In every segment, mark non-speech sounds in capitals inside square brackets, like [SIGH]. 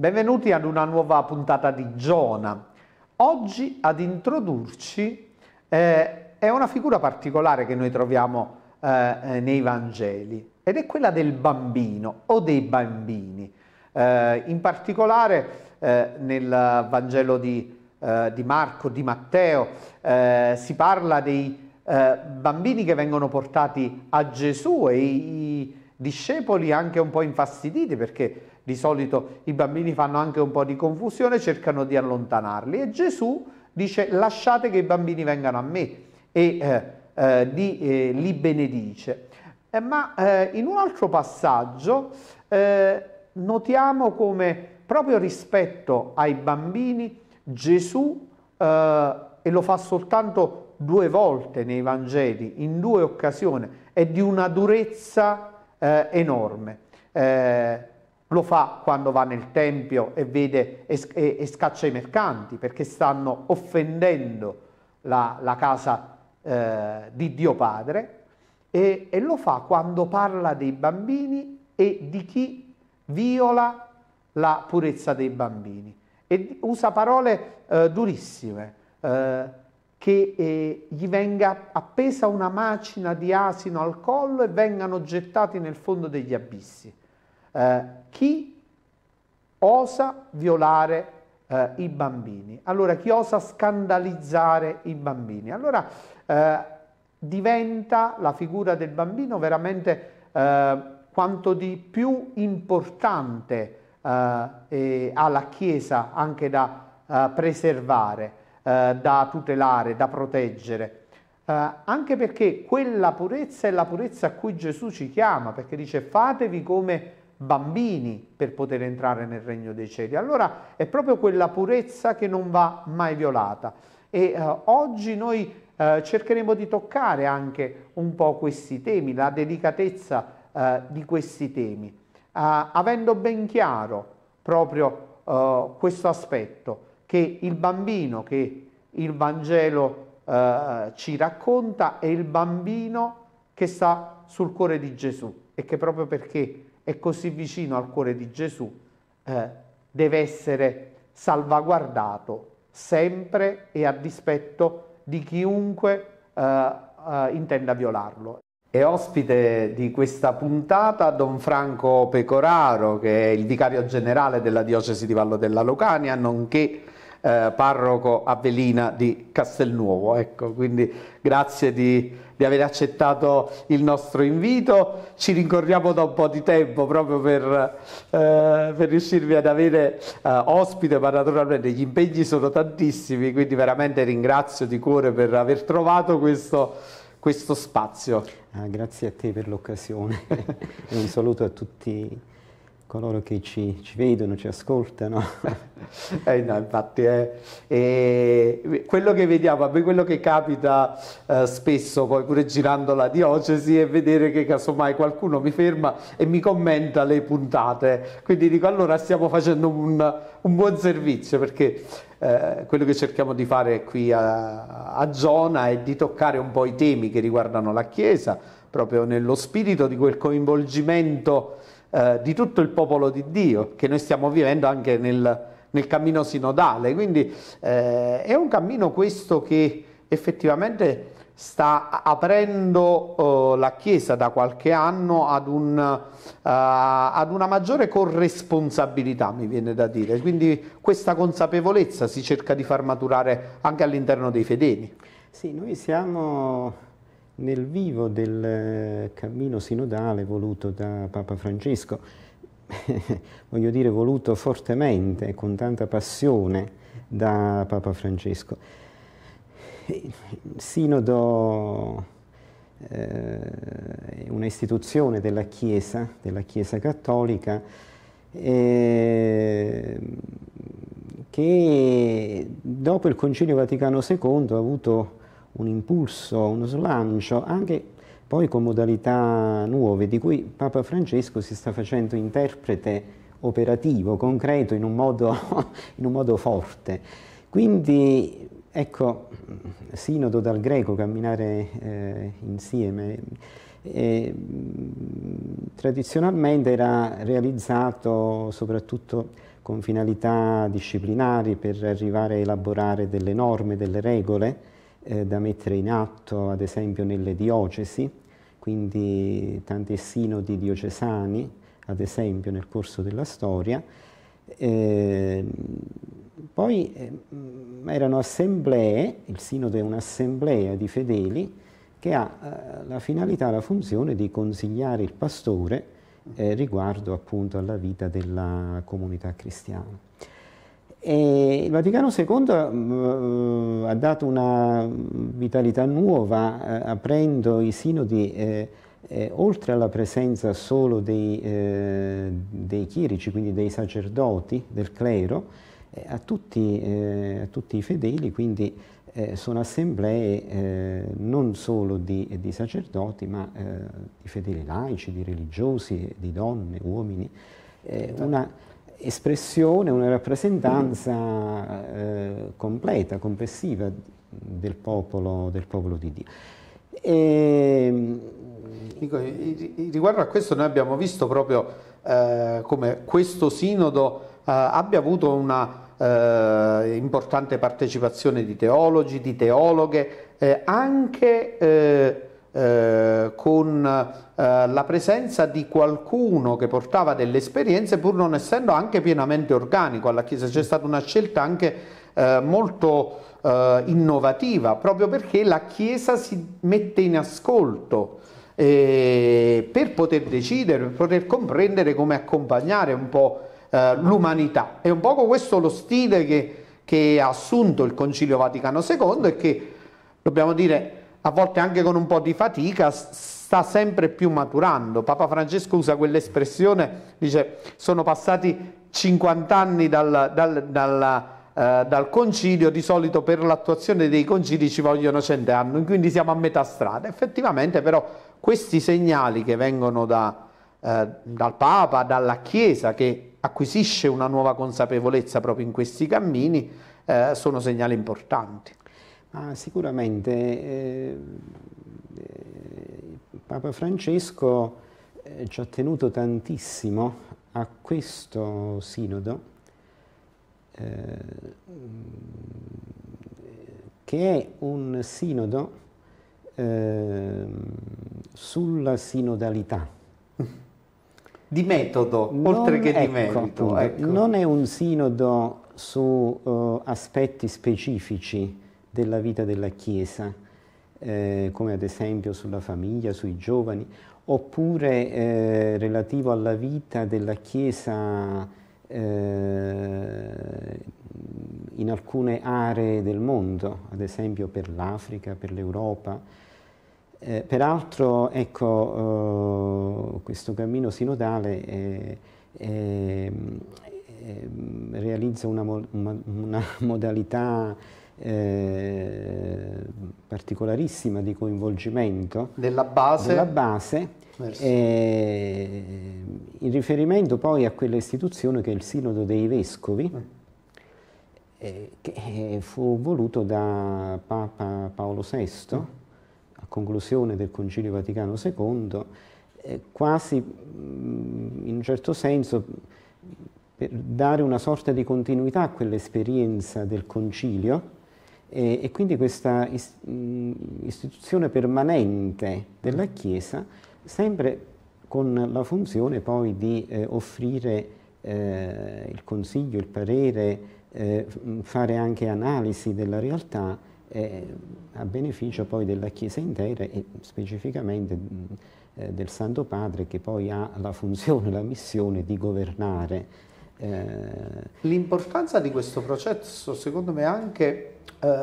Benvenuti ad una nuova puntata di Giona. Oggi ad introdurci eh, è una figura particolare che noi troviamo eh, nei Vangeli ed è quella del bambino o dei bambini. Eh, in particolare eh, nel Vangelo di, eh, di, Marco, di Matteo, eh, si parla dei bambini che vengono portati a Gesù e i discepoli anche un po' infastiditi perché di solito i bambini fanno anche un po' di confusione, cercano di allontanarli e Gesù dice lasciate che i bambini vengano a me e eh, eh, li, eh, li, benedice. Eh, ma eh, in un altro passaggio eh, notiamo come proprio rispetto ai bambini Gesù, e lo fa soltanto due volte nei Vangeli, in due occasioni, è di una durezza enorme lo fa quando va nel Tempio e, vede, e, e scaccia i mercanti perché stanno offendendo la, la casa eh, di Dio Padre e, e, lo fa quando parla dei bambini e di chi viola la purezza dei bambini e usa parole eh, durissime eh, che eh, gli venga appesa una macina di asino al collo e vengano gettati nel fondo degli abissi eh, chi osa violare eh, i bambini, allora chi osa scandalizzare i bambini, allora eh, diventa la figura del bambino veramente eh, quanto di più importante eh, alla Chiesa anche da eh, preservare, da tutelare, da proteggere. Uh, anche perché quella purezza è la purezza a cui Gesù ci chiama, perché dice fatevi come bambini per poter entrare nel regno dei cieli. Allora è proprio quella purezza che non va mai violata e eh, oggi noi eh, cercheremo di toccare anche un po' questi temi, la delicatezza eh, di questi temi, eh, avendo ben chiaro proprio eh, questo aspetto che il bambino che il Vangelo eh, ci racconta è il bambino che sta sul cuore di Gesù e che proprio perché e così vicino al cuore di Gesù, eh, deve essere salvaguardato sempre e a dispetto di chiunque eh, eh, intenda violarlo. È ospite di questa puntata Don Franco Pecoraro, che è il vicario generale della diocesi di Vallo della Lucania, nonché eh, parroco Avelina di Castelnuovo. Ecco, quindi grazie di, di, aver accettato il nostro invito. Ci rincorriamo da un po' di tempo proprio per, eh, per riuscirvi ad avere eh, ospite, ma naturalmente gli impegni sono tantissimi, quindi veramente ringrazio di cuore per aver trovato questo questo spazio. Ah, grazie a te per l'occasione [LAUGHS] un saluto a tutti coloro che ci, ci vedono, ci ascoltano. [LAUGHS] eh, no, infatti, eh, eh, quello che vediamo, a me quello che capita eh, spesso, poi pure girando la diocesi, è vedere che casomai qualcuno mi ferma e mi commenta le puntate. Quindi dico, allora stiamo facendo un, un buon servizio, perché eh, quello che cerchiamo di fare qui a, a Zona è di toccare un po' i temi che riguardano la Chiesa, proprio nello spirito di quel coinvolgimento eh, di tutto il popolo di Dio che noi stiamo vivendo anche nel, nel cammino sinodale. Quindi eh, è un cammino questo che effettivamente sta aprendo eh, la Chiesa da qualche anno ad, un, eh, ad, una maggiore corresponsabilità, mi viene da dire. Quindi questa consapevolezza si cerca di far maturare anche all'interno dei fedeli. Sì, noi siamo nel vivo del eh, cammino sinodale voluto da Papa Francesco, [LAUGHS] voglio dire voluto fortemente, con tanta passione da Papa Francesco. Il sinodo eh, è un'istituzione della Chiesa, della Chiesa Cattolica, eh, che dopo il Concilio Vaticano II ha avuto un impulso, uno slancio, anche poi con modalità nuove, di cui Papa Francesco si sta facendo interprete operativo, concreto, in un modo, [LAUGHS] in un modo forte. Quindi, ecco, sinodo dal greco, camminare eh, insieme, eh, tradizionalmente era realizzato soprattutto con finalità disciplinari per arrivare a elaborare delle norme, delle regole, eh, da mettere in atto, ad esempio nelle diocesi, quindi tanti sinodi diocesani, ad esempio nel corso della storia. Eh, poi eh, erano assemblee, il sinodo è un'assemblea di fedeli che ha eh, la finalità, la funzione di consigliare il pastore eh, riguardo appunto alla vita della comunità cristiana. E il Vaticano II mm, ha dato una vitalità nuova eh, aprendo i sinodi eh, eh, oltre alla presenza solo dei, eh, dei, chierici, quindi dei sacerdoti, del clero, eh, a tutti, eh, a, tutti, i fedeli, quindi sono assemblee non solo di, di sacerdoti ma di fedeli laici, di religiosi, di donne, uomini. Certo. una, espressione, una rappresentanza eh, completa, complessiva del popolo, del popolo di Dio. E... Ehm, Dico, riguardo a questo noi abbiamo visto proprio eh, come questo sinodo eh, abbia avuto una eh, importante partecipazione di teologi, di teologhe, eh, anche eh, eh, con eh, la presenza di qualcuno che portava delle esperienze pur non essendo anche pienamente organico alla Chiesa. C'è stata una scelta anche eh, molto eh, innovativa proprio perché la Chiesa si mette in ascolto eh, per poter decidere, per poter comprendere come accompagnare un po' l'umanità. È un po' questo lo stile che, che ha assunto il Concilio Vaticano II e che dobbiamo dire a volte anche con un po' di fatica, sta sempre più maturando. Papa Francesco usa quell'espressione, dice sono passati 50 anni dal, dal, dal, eh, dal concilio, di solito per l'attuazione dei concili ci vogliono 100 anni, quindi siamo a metà strada. Effettivamente però questi segnali che vengono da, eh, dal Papa, dalla Chiesa, che acquisisce una nuova consapevolezza proprio in questi cammini, eh, sono segnali importanti. Ah, sicuramente eh, eh, Papa Francesco eh, ci ha tenuto tantissimo a questo sinodo eh, che è un sinodo ehm, sulla sinodalità. Di metodo, non, oltre che ecco, di merito. Ecco. Non è un sinodo su uh, aspetti specifici della vita della Chiesa, eh, come ad esempio sulla famiglia, sui giovani, oppure eh, relativo alla vita della Chiesa eh, in alcune aree del mondo, ad esempio per l'Africa, per l'Europa. Eh, peraltro, ecco, eh, questo cammino sinodale eh, ehm, ehm, realizza una, mo una, una [LAUGHS] modalità eh, particolarissima di coinvolgimento della base, della base eh, in riferimento poi a quell'istituzione che è il Sinodo dei Vescovi, mm. eh, che eh, fu voluto da Papa Paolo VI mm. a conclusione del Concilio Vaticano II, eh, quasi mm, in un certo senso per dare una sorta di continuità a quell'esperienza del Concilio e, e quindi questa mm, istituzione permanente della Chiesa, sempre con la funzione poi di eh, offrire eh, il consiglio, il parere, eh, fare anche analisi della realtà eh, a beneficio poi della Chiesa intera e specificamente mm, eh, del Santo Padre che poi ha la funzione, la missione di governare eh, L'importanza di questo processo secondo me è anche eh,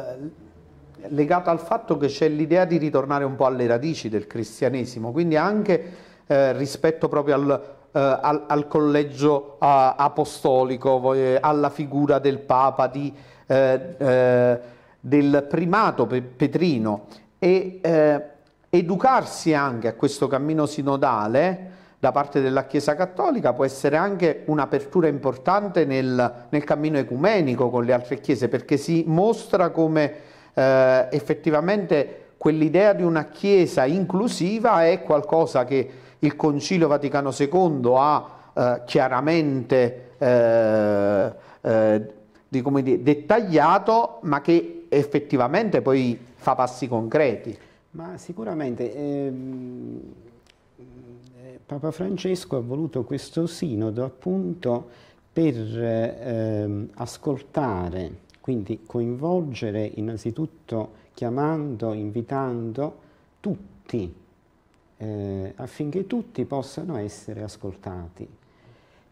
legata al fatto che c'è l'idea di ritornare un po' alle radici del cristianesimo, quindi anche eh, rispetto proprio al, al, al collegio apostolico, alla figura del Papa, di, del primato petrino e educarsi anche a questo cammino sinodale da parte della Chiesa Cattolica può essere anche un'apertura importante nel, nel, cammino ecumenico con le altre Chiese, perché si mostra come eh, effettivamente quell'idea di una Chiesa inclusiva è qualcosa che il Concilio Vaticano II ha eh, chiaramente eh, eh di, dire, dettagliato, ma che effettivamente poi fa passi concreti. Ma sicuramente... Ehm Papa Francesco ha voluto questo sinodo appunto per ehm, ascoltare, quindi coinvolgere innanzitutto chiamando, invitando tutti, eh, affinché tutti possano essere ascoltati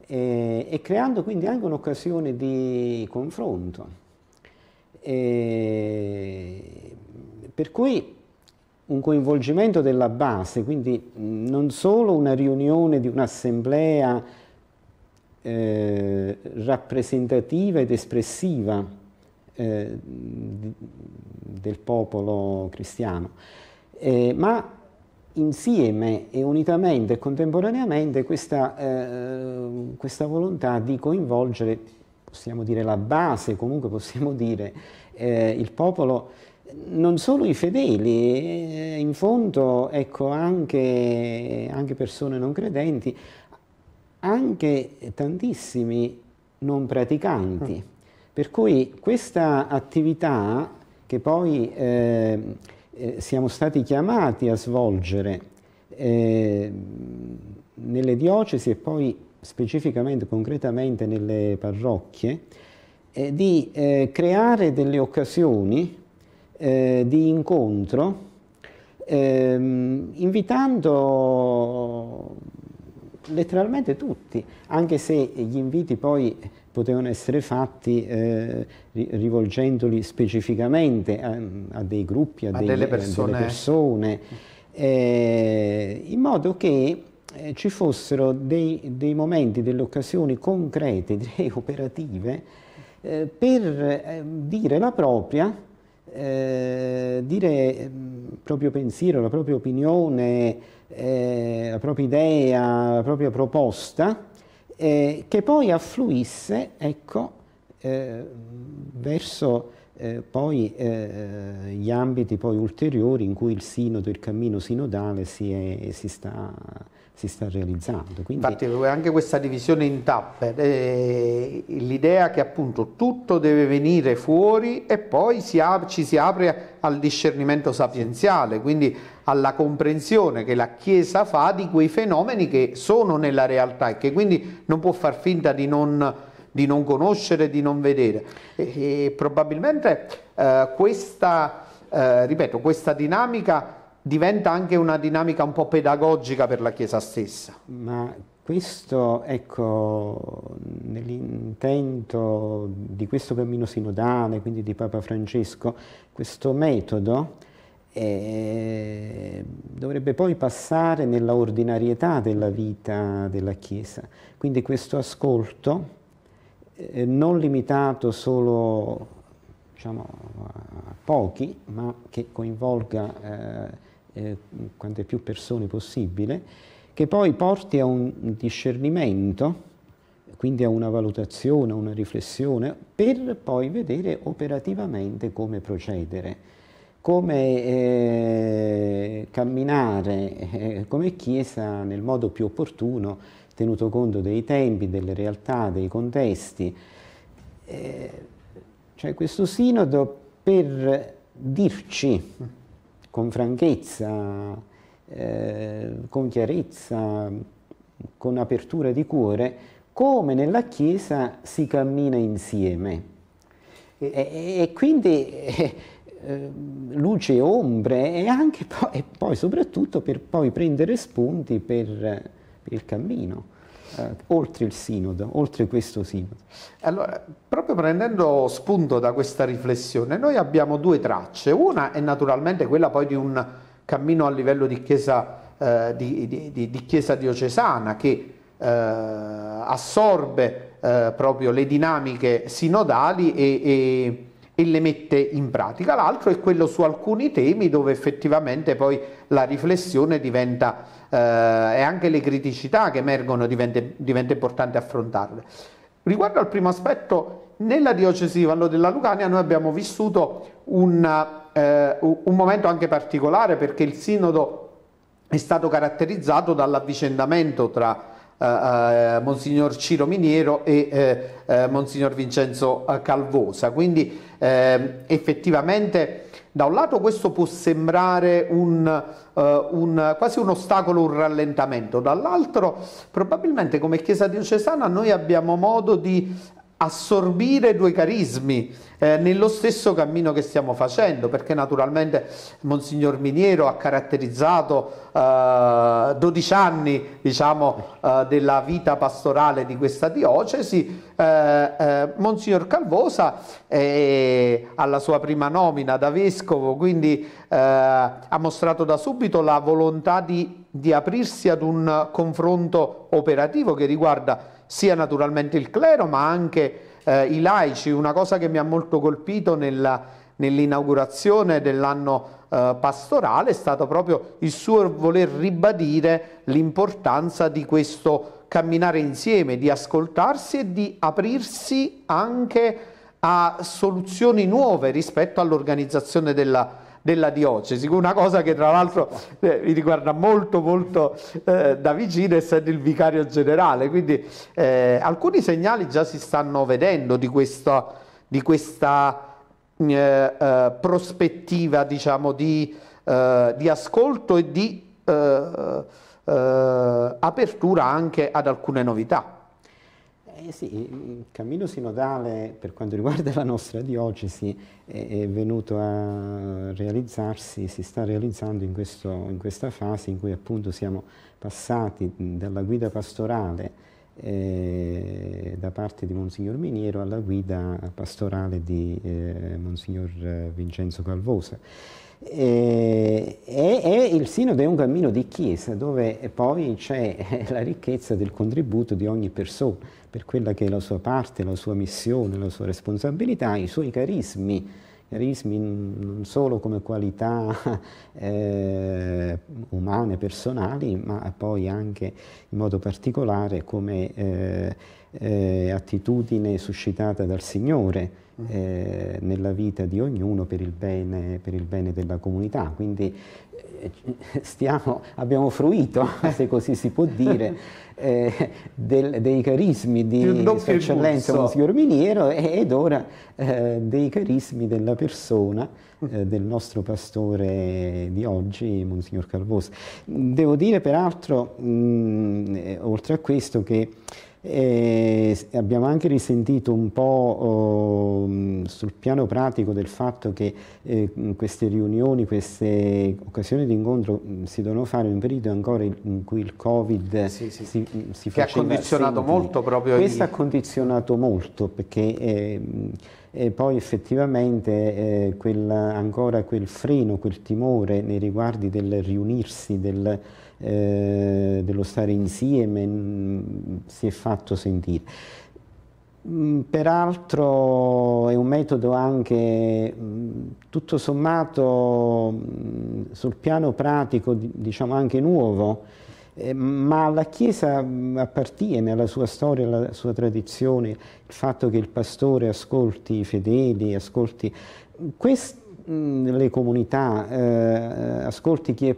e, e creando quindi anche un'occasione di confronto. E, per cui un coinvolgimento della base, quindi non solo una riunione di un'assemblea eh, rappresentativa ed espressiva eh, del popolo cristiano, eh, ma insieme e unitamente e contemporaneamente questa, eh, questa volontà di coinvolgere, possiamo dire la base, comunque possiamo dire eh, il popolo cristiano non solo i fedeli, eh, in fondo ecco, anche, anche persone non credenti, anche tantissimi non praticanti. Mm. Per cui questa attività che poi eh, eh, siamo stati chiamati a svolgere eh, nelle diocesi e poi specificamente, concretamente nelle parrocchie, di eh, creare delle occasioni eh, di incontro, ehm, invitando letteralmente tutti, anche se gli inviti poi potevano essere fatti eh, rivolgendoli specificamente a, a, dei gruppi, a, a dei, delle persone, delle persone eh, in modo che eh, ci fossero dei, dei, momenti, delle occasioni concrete, [LAUGHS] direi operative, eh, per eh, dire la propria eh, dire il ehm, proprio pensiero, la propria opinione, eh, la propria idea, la propria proposta, eh, che poi affluisse ecco, eh, verso eh, poi gli ambiti poi ulteriori in cui il sinodo, il cammino sinodale si, è, si sta si sta realizzando. Quindi... Infatti eh, anche questa divisione in tappe, eh, l'idea che appunto tutto deve venire fuori e poi si ci si apre al discernimento sapienziale, quindi alla comprensione che la Chiesa fa di quei fenomeni che sono nella realtà e che quindi non può far finta di non di non conoscere, di non vedere. E, e probabilmente eh, questa, eh, ripeto, questa dinamica diventa anche una dinamica un po' pedagogica per la Chiesa stessa. Ma questo, ecco, nell'intento di questo cammino sinodale, quindi di Papa Francesco, questo metodo eh, dovrebbe poi passare nella ordinarietà della vita della Chiesa. Quindi questo ascolto, eh, non limitato solo diciamo, a pochi, ma che coinvolga... Eh, eh, quante più persone possibile, che poi porti a un discernimento, quindi a una valutazione, a una riflessione, per poi vedere operativamente come procedere, come eh, camminare eh, come Chiesa nel modo più opportuno, tenuto conto dei tempi, delle realtà, dei contesti. Eh, cioè questo sinodo per dirci con franchezza, eh, con chiarezza, con apertura di cuore, come nella Chiesa si cammina insieme. E, e, e quindi eh, eh luce e ombre e, anche po e poi soprattutto per poi prendere spunti per, per il cammino eh, oltre il sinodo, oltre questo sinodo. Allora, proprio prendendo spunto da questa riflessione, noi abbiamo due tracce, una è naturalmente quella poi di un cammino a livello di chiesa, eh, di, di, di chiesa diocesana che eh, assorbe eh, proprio le dinamiche sinodali e, e e le mette in pratica, l'altro è quello su alcuni temi dove effettivamente poi la riflessione diventa eh, e anche le criticità che emergono diventa, diventa importante affrontarle. Riguardo al primo aspetto, nella diocesi di Vallo della Lucania noi abbiamo vissuto un, eh, un momento anche particolare perché il sinodo è stato caratterizzato dall'avvicendamento tra eh, eh, Monsignor Ciro Miniero e eh, eh, Monsignor Vincenzo Calvosa. Quindi ehm, effettivamente da un lato questo può sembrare un, uh, un, quasi un ostacolo, un rallentamento, dall'altro probabilmente come Chiesa diocesana noi abbiamo modo di assorbire due carismi eh, nello stesso cammino che stiamo facendo, perché naturalmente Monsignor Miniero ha caratterizzato eh, 12 anni diciamo, eh, della vita pastorale di questa diocesi, eh, eh, Monsignor Calvosa è alla sua prima nomina da vescovo, quindi eh, ha mostrato da subito la volontà di, di aprirsi ad un confronto operativo che riguarda sia naturalmente il clero ma anche eh, i laici. Una cosa che mi ha molto colpito nell'inaugurazione dell'anno eh, pastorale è stato proprio il suo voler ribadire l'importanza di questo camminare insieme, di ascoltarsi e di aprirsi anche a soluzioni nuove rispetto all'organizzazione della vita della diocesi, una cosa che tra l'altro eh, mi riguarda molto molto eh, da vicino essendo il vicario generale, quindi eh, alcuni segnali già si stanno vedendo di, questo, di questa eh, eh, prospettiva diciamo di, eh, di, ascolto e di apertura anche ad alcune novità. Eh, sì, il cammino sinodale per quanto riguarda la nostra diocesi è, è venuto a realizzarsi, si sta realizzando in, questo, in, questa fase in cui appunto siamo passati dalla guida pastorale eh, da parte di Monsignor Miniero alla guida pastorale di eh, Monsignor Vincenzo Calvosa. E, e, e, il sinodo è un cammino di chiesa dove poi c'è [LAUGHS] la ricchezza del contributo di ogni persona, per quella che è la sua parte, la sua missione, la sua responsabilità, i suoi carismi, carismi non solo come qualità [LAUGHS] eh, umane, personali, ma poi anche in modo particolare come eh, eh, attitudine suscitata dal Signore mm. eh, nella vita di ognuno per il, bene, per il bene della comunità. Quindi [LAUGHS] stiamo, abbiamo fruito, [LAUGHS] se così si può dire, [LAUGHS] eh, del, dei carismi di Sua Eccellenza Monsignor Miniero ed ora eh, dei carismi della persona eh, del nostro pastore di oggi, Monsignor Calvoso. Devo dire peraltro, mh, mm, eh, oltre a questo, che e abbiamo anche risentito un po' uhm, sul piano pratico del fatto che eh, queste riunioni, queste occasioni di incontro si devono fare in un periodo ancora in cui il Covid sì, sì, si, si che ha condizionato sentire. molto proprio questo il... ha condizionato molto perché ehm, e poi effettivamente eh, quel, ancora quel freno, quel timore nei riguardi del riunirsi, del eh, dello stare insieme mm, si è fatto sentire. Mm, peraltro è un metodo anche mm, tutto sommato sul piano pratico diciamo anche nuovo, eh, ma la Chiesa appartiene alla sua storia, alla sua tradizione, il fatto che il pastore ascolti i fedeli, ascolti queste, le comunità, eh, ascolti chi è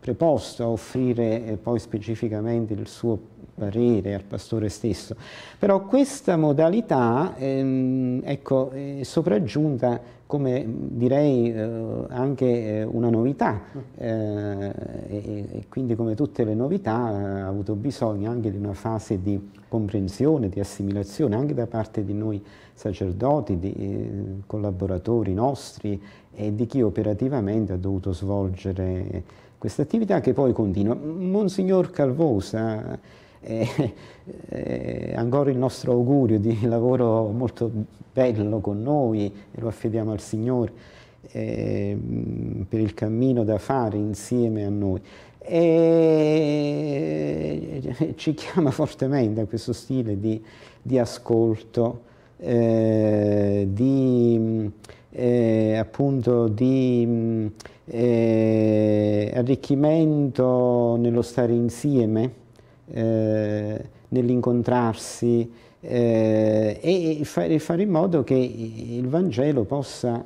preposto a offrire eh, poi specificamente il suo parere al pastore stesso. Però questa modalità ehm, ecco, è sopraggiunta come direi eh, anche eh, una novità mm. eh, e, e, quindi come tutte le novità ha avuto bisogno anche di una fase di comprensione, di assimilazione anche da parte di noi sacerdoti, di eh, collaboratori nostri e di chi operativamente ha dovuto svolgere questa attività che poi continua. Monsignor Calvosa, eh, eh, ancora il nostro augurio di lavoro molto bello con noi, lo affidiamo al Signore, eh, per il cammino da fare insieme a noi. E eh, ci chiama fortemente a questo stile di, di ascolto, eh, di mm, eh, appunto di mm, eh, arricchimento nello stare insieme, eh, nell'incontrarsi eh, e fare, fare in modo che il Vangelo possa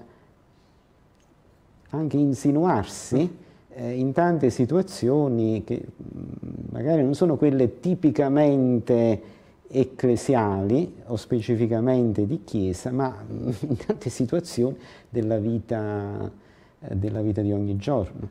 anche insinuarsi eh, in tante situazioni che mm, magari non sono quelle tipicamente ecclesiali o specificamente di chiesa, ma mm, in tante situazioni della vita eh, della vita di ogni giorno.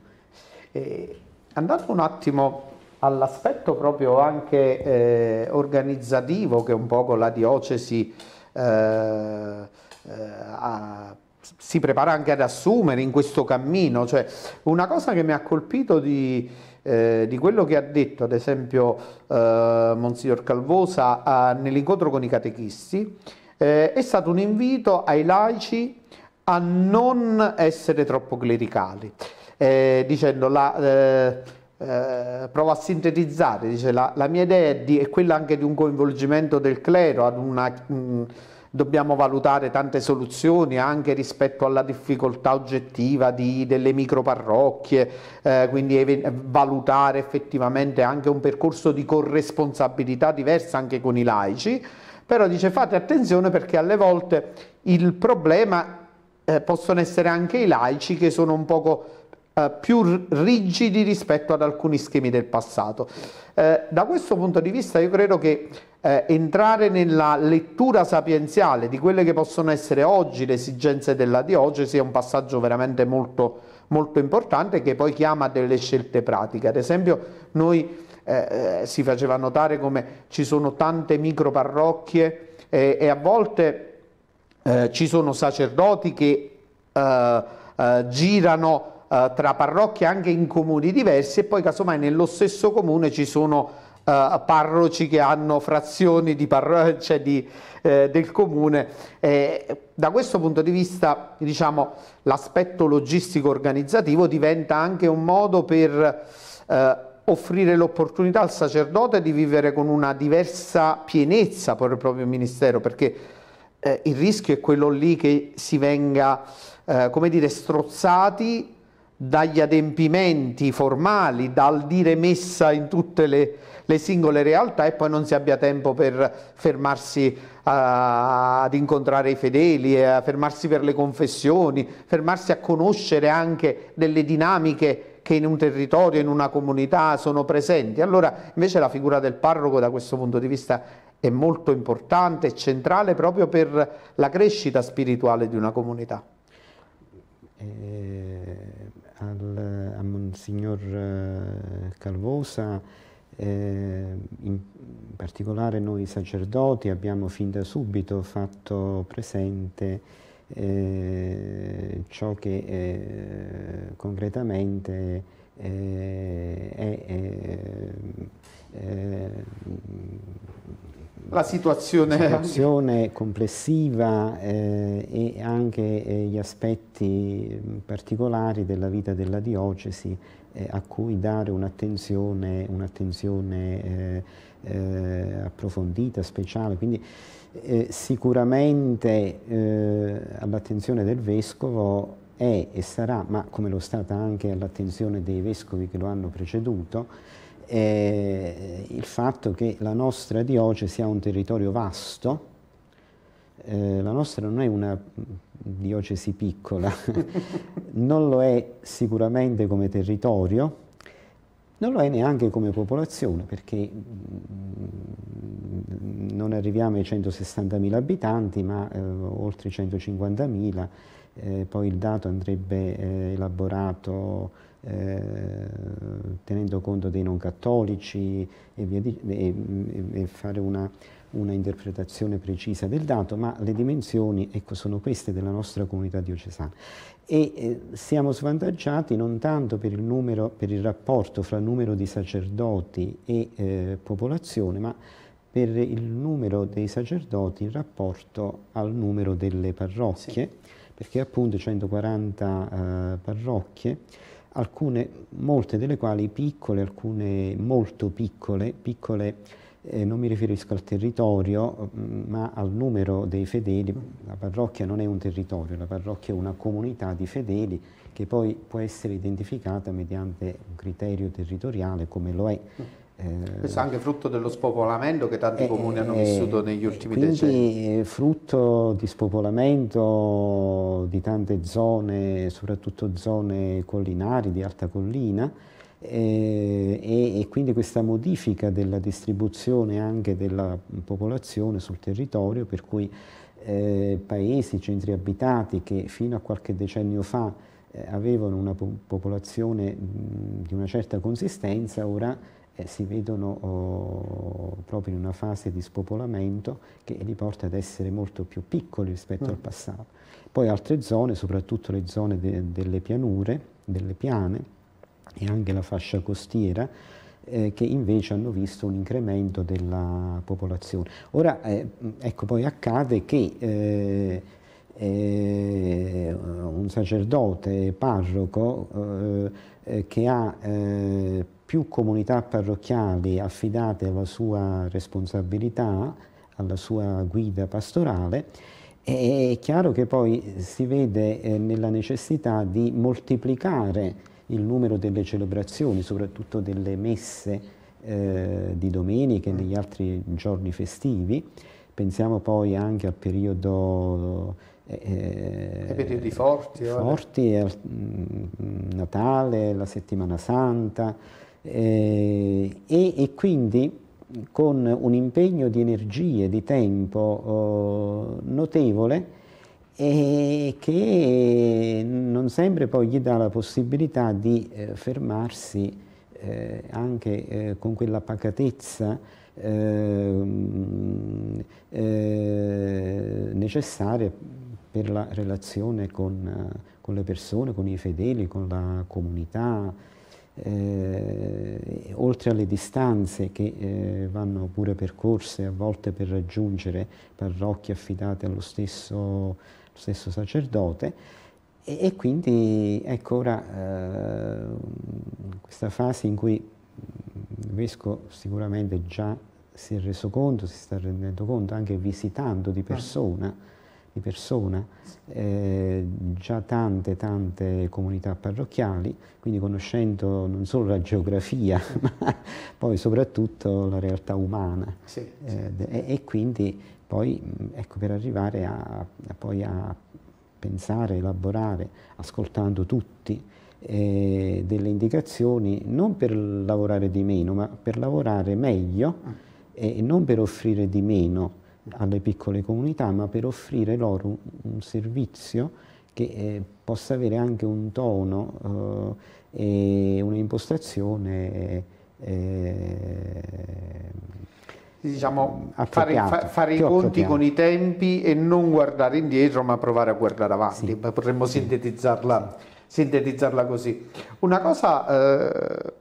Eh, andando un attimo all'aspetto proprio anche eh, organizzativo che un poco la diocesi ha eh, eh, si prepara anche ad assumere in questo cammino. Cioè, una cosa che mi ha colpito di, eh, di quello che ha detto, ad esempio, eh, Monsignor Calvosa a, nell'incontro con i catechisti, eh, è stato un invito ai laici a non essere troppo clericali, eh, dicendo la, eh, eh, prova a sintetizzare, dice la, la mia idea è, di, è, quella anche di un coinvolgimento del clero, una, mh, mm, dobbiamo valutare tante soluzioni anche rispetto alla difficoltà oggettiva di, delle microparrocchie, eh, quindi valutare effettivamente anche un percorso di corresponsabilità diversa anche con i laici, però dice fate attenzione perché alle volte il problema eh, possono essere anche i laici che sono un poco eh, più rigidi rispetto ad alcuni schemi del passato. Eh, da questo punto di vista io credo che eh, entrare nella lettura sapienziale di quelle che possono essere oggi le esigenze della diocesi è un passaggio veramente molto, molto importante che poi chiama delle scelte pratiche. Ad esempio noi eh, eh, si faceva notare come ci sono tante micro parrocchie e a volte eh, ci sono sacerdoti che eh, eh, girano eh, tra parrocchie anche in comuni diversi e poi casomai nello stesso comune ci sono eh, parroci che hanno frazioni di parro- [LAUGHS] cioè di, del comune. da questo punto di vista diciamo, l'aspetto logistico organizzativo diventa anche un modo per offrire l'opportunità al sacerdote di vivere con una diversa pienezza per il proprio ministero perché eh, il rischio è quello lì che si venga, eh, come dire, strozzati dagli adempimenti formali, dal dire messa in tutte le, le singole realtà e poi non si abbia tempo per fermarsi a, eh, ad incontrare i fedeli, a eh, fermarsi per le confessioni, fermarsi a conoscere anche delle dinamiche che in un territorio, in una comunità sono presenti. Allora invece la figura del parroco da questo punto di vista è molto importante e centrale proprio per la crescita spirituale di una comunità. Eh, al, a Monsignor eh, Calvosa, eh, in particolare noi sacerdoti abbiamo fin da subito fatto presente eh, ciò che eh, concretamente eh, eh, la situazione, situazione complessiva eh, e anche gli aspetti particolari della vita della diocesi a cui dare un'attenzione un approfondita, speciale. Quindi, eh, sicuramente eh, all'attenzione del Vescovo è e sarà, ma come lo è stata anche all'attenzione dei vescovi che lo hanno preceduto, eh, il fatto che la nostra diocesi ha un territorio vasto, eh, la nostra non è una diocesi piccola, [LAUGHS] non lo è sicuramente come territorio, non lo è neanche come popolazione, perché mm, non arriviamo ai 160.000 abitanti, ma eh, oltre 150.000 eh, poi il dato andrebbe eh, elaborato eh, tenendo conto dei non cattolici e, di, e, e fare una, una, interpretazione precisa del dato, ma le dimensioni ecco, sono queste della nostra comunità diocesana. E eh, siamo svantaggiati non tanto per il, numero, per il, rapporto fra numero di sacerdoti e eh, popolazione, ma per il numero dei sacerdoti in rapporto al numero delle parrocchie. Sì perché appunto 140 eh, parrocchie, alcune, molte delle quali piccole, alcune molto piccole, piccole eh, non mi riferisco al territorio mm, ma al numero dei fedeli, la parrocchia non è un territorio, la parrocchia è una comunità di fedeli che poi può essere identificata mediante un criterio territoriale come lo è eh, Questo è anche frutto dello spopolamento che tanti eh, comuni hanno eh, vissuto negli ultimi quindi decenni. frutto di spopolamento di tante zone, soprattutto zone collinari, di alta collina, e, e, quindi questa modifica della distribuzione anche della popolazione sul territorio, per cui eh, paesi, centri abitati che fino a qualche decennio fa eh, avevano una popolazione mh, di una certa consistenza, ora eh, si vedono oh, proprio in una fase di spopolamento che li porta ad essere molto più piccoli rispetto mm. al passato. Poi altre zone, soprattutto le zone de delle pianure, delle piane e anche la fascia costiera, eh, che invece hanno visto un incremento della popolazione. Ora, eh, ecco, poi accade che eh, eh, un sacerdote parroco eh, che ha più comunità parrocchiali affidate alla sua responsabilità, alla sua guida pastorale, è chiaro che poi si vede eh, nella necessità di moltiplicare il numero delle celebrazioni, soprattutto delle messe eh, di domenica e negli altri giorni festivi. Pensiamo poi anche al periodo... Eh, eh periodi forti. Forti, al, mm, Natale, la settimana santa eh, e, e, quindi con un impegno di energie, di tempo eh, notevole e che non sempre poi gli dà la possibilità di eh, fermarsi eh, anche eh, con quella pacatezza ehm, necessaria per la relazione con, con, le persone, con i fedeli, con la comunità, eh, oltre alle distanze che eh, vanno pure percorse a volte per raggiungere parrocchie affidate allo stesso, stesso sacerdote, e, e, quindi ecco ora eh, questa fase in cui il vescovo sicuramente già si è reso conto, si sta rendendo conto, anche visitando di ah. persona di persona, eh, già tante tante comunità parrocchiali, quindi conoscendo non solo la geografia, [LAUGHS] ma poi soprattutto la realtà umana. Sì, eh, sì. e, e, quindi poi ecco, per arrivare a, a, poi a pensare, elaborare, ascoltando tutti, eh, delle indicazioni non per lavorare di meno, ma per lavorare meglio ah. e non per offrire di meno alle piccole comunità, ma per offrire loro un servizio che eh, possa avere anche un tono eh, e un'impostazione eh, diciamo, fare, fa, fare i conti con i tempi e non guardare indietro ma provare a guardare avanti, sì. potremmo sì. Sintetizzarla, sì. sintetizzarla, così. Una cosa eh,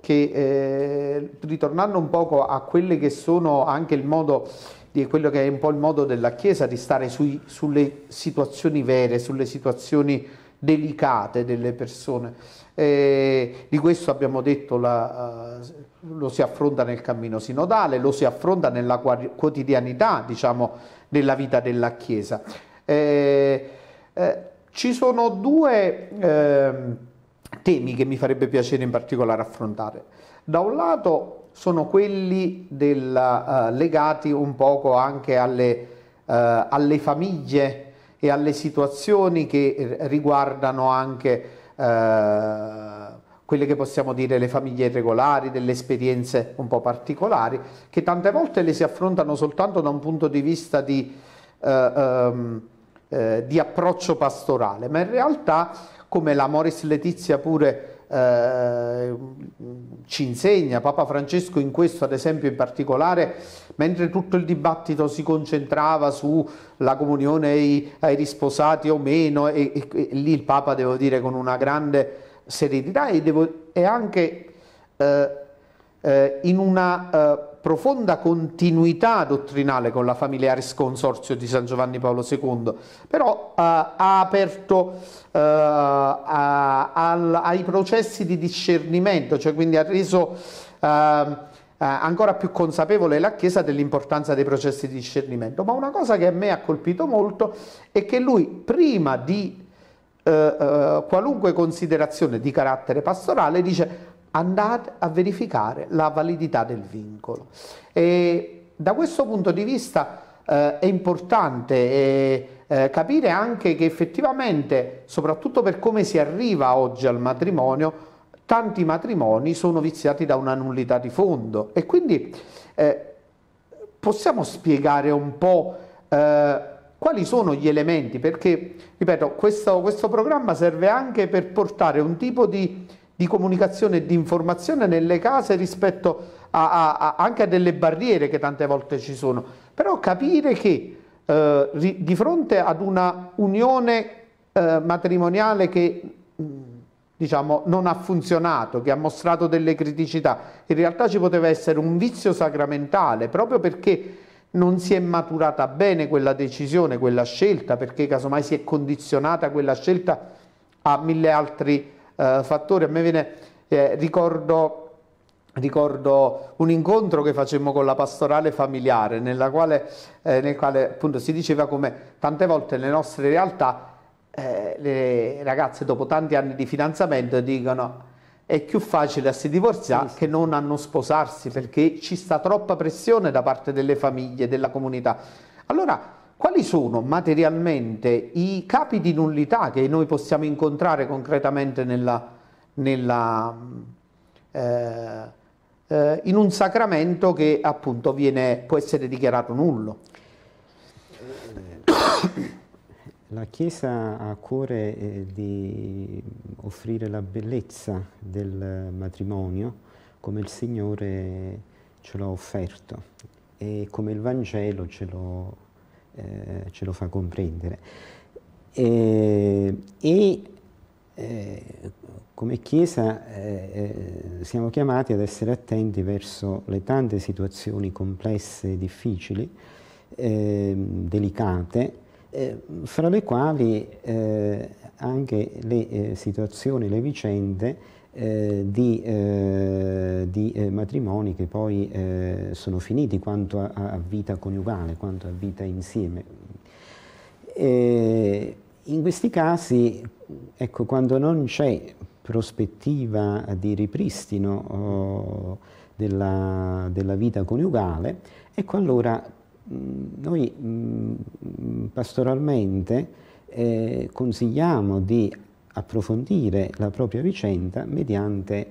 che eh, ritornando un poco a quelle che sono anche il modo di quello che è un po' il modo della Chiesa di stare sui, sulle situazioni vere, sulle situazioni delicate delle persone. Eh, di questo abbiamo detto la, uh, lo si affronta nel cammino sinodale, lo si affronta nella quotidianità diciamo, della vita della Chiesa. Eh, eh, ci sono due ehm, temi che mi farebbe piacere in particolare affrontare. Da un lato sono quelli del, uh, eh, legati un poco anche alle, uh, alle, famiglie e alle situazioni che riguardano anche uh, quelle che possiamo dire le famiglie irregolari, delle esperienze un po' particolari, che tante volte le si affrontano soltanto da un punto di vista di, um, di approccio pastorale, ma in realtà come la Moris Letizia pure eh, ci insegna, Papa Francesco in questo ad esempio in particolare, mentre tutto il dibattito si concentrava sulla comunione ai, ai risposati o meno, e, e, e, lì il Papa devo dire con una grande serenità e, devo, e anche eh, eh, in una eh, profonda continuità dottrinale con la Familiaris Consorzio di San Giovanni Paolo II, però eh, ha aperto eh, a, al, ai processi di discernimento, cioè quindi ha reso ehm, eh, ancora più consapevole la Chiesa dell'importanza dei processi di discernimento. Ma una cosa che a me ha colpito molto è che lui prima di eh, eh, qualunque considerazione di carattere pastorale dice andate a verificare la validità del vincolo. E da questo punto di vista eh, è importante eh, eh, capire anche che effettivamente, soprattutto per come si arriva oggi al matrimonio, tanti matrimoni sono viziati da una nullità di fondo e quindi eh, possiamo spiegare un po' eh, quali sono gli elementi, perché, ripeto, questo, questo programma serve anche per portare un tipo di di comunicazione e di informazione nelle case rispetto a, a, a, anche a delle barriere che tante volte ci sono, però capire che eh, ri, di fronte ad una unione eh, matrimoniale che mm, diciamo, non ha funzionato, che ha mostrato delle criticità, in realtà ci poteva essere un vizio sacramentale proprio perché non si è maturata bene quella decisione, quella scelta, perché casomai si è condizionata quella scelta a mille altri eh, fattori. A me viene, eh, ricordo, ricordo, un incontro che facemmo con la pastorale familiare, nella quale, eh, nel quale appunto si diceva come tante volte le nostre realtà, eh, le ragazze dopo tanti anni di fidanzamento dicono è più facile a si divorziare sì, sì. che non a non sposarsi perché ci sta troppa pressione da parte delle famiglie, della comunità. Allora quali sono materialmente i capi di nullità che noi possiamo incontrare concretamente nella, nella, mm, eh, eh, in un sacramento che appunto viene, può essere dichiarato nullo? La Chiesa ha a cuore eh, di offrire la bellezza del matrimonio come il Signore ce l'ha offerto e come il Vangelo ce lo eh, ce lo fa comprendere. E, e eh, come Chiesa eh, eh siamo chiamati ad essere attenti verso le tante situazioni complesse, difficili, ehm, delicate, eh, fra le quali eh, anche le situazioni, le vicende eh, di, eh, di eh, matrimoni che poi eh, sono finiti quanto a, a, vita coniugale, quanto a vita insieme. E in questi casi, ecco, quando non c'è prospettiva di ripristino oh, della, della, vita coniugale, ecco allora mh, mm, noi mh, mm, pastoralmente eh, consigliamo di approfondire la propria vicenda mediante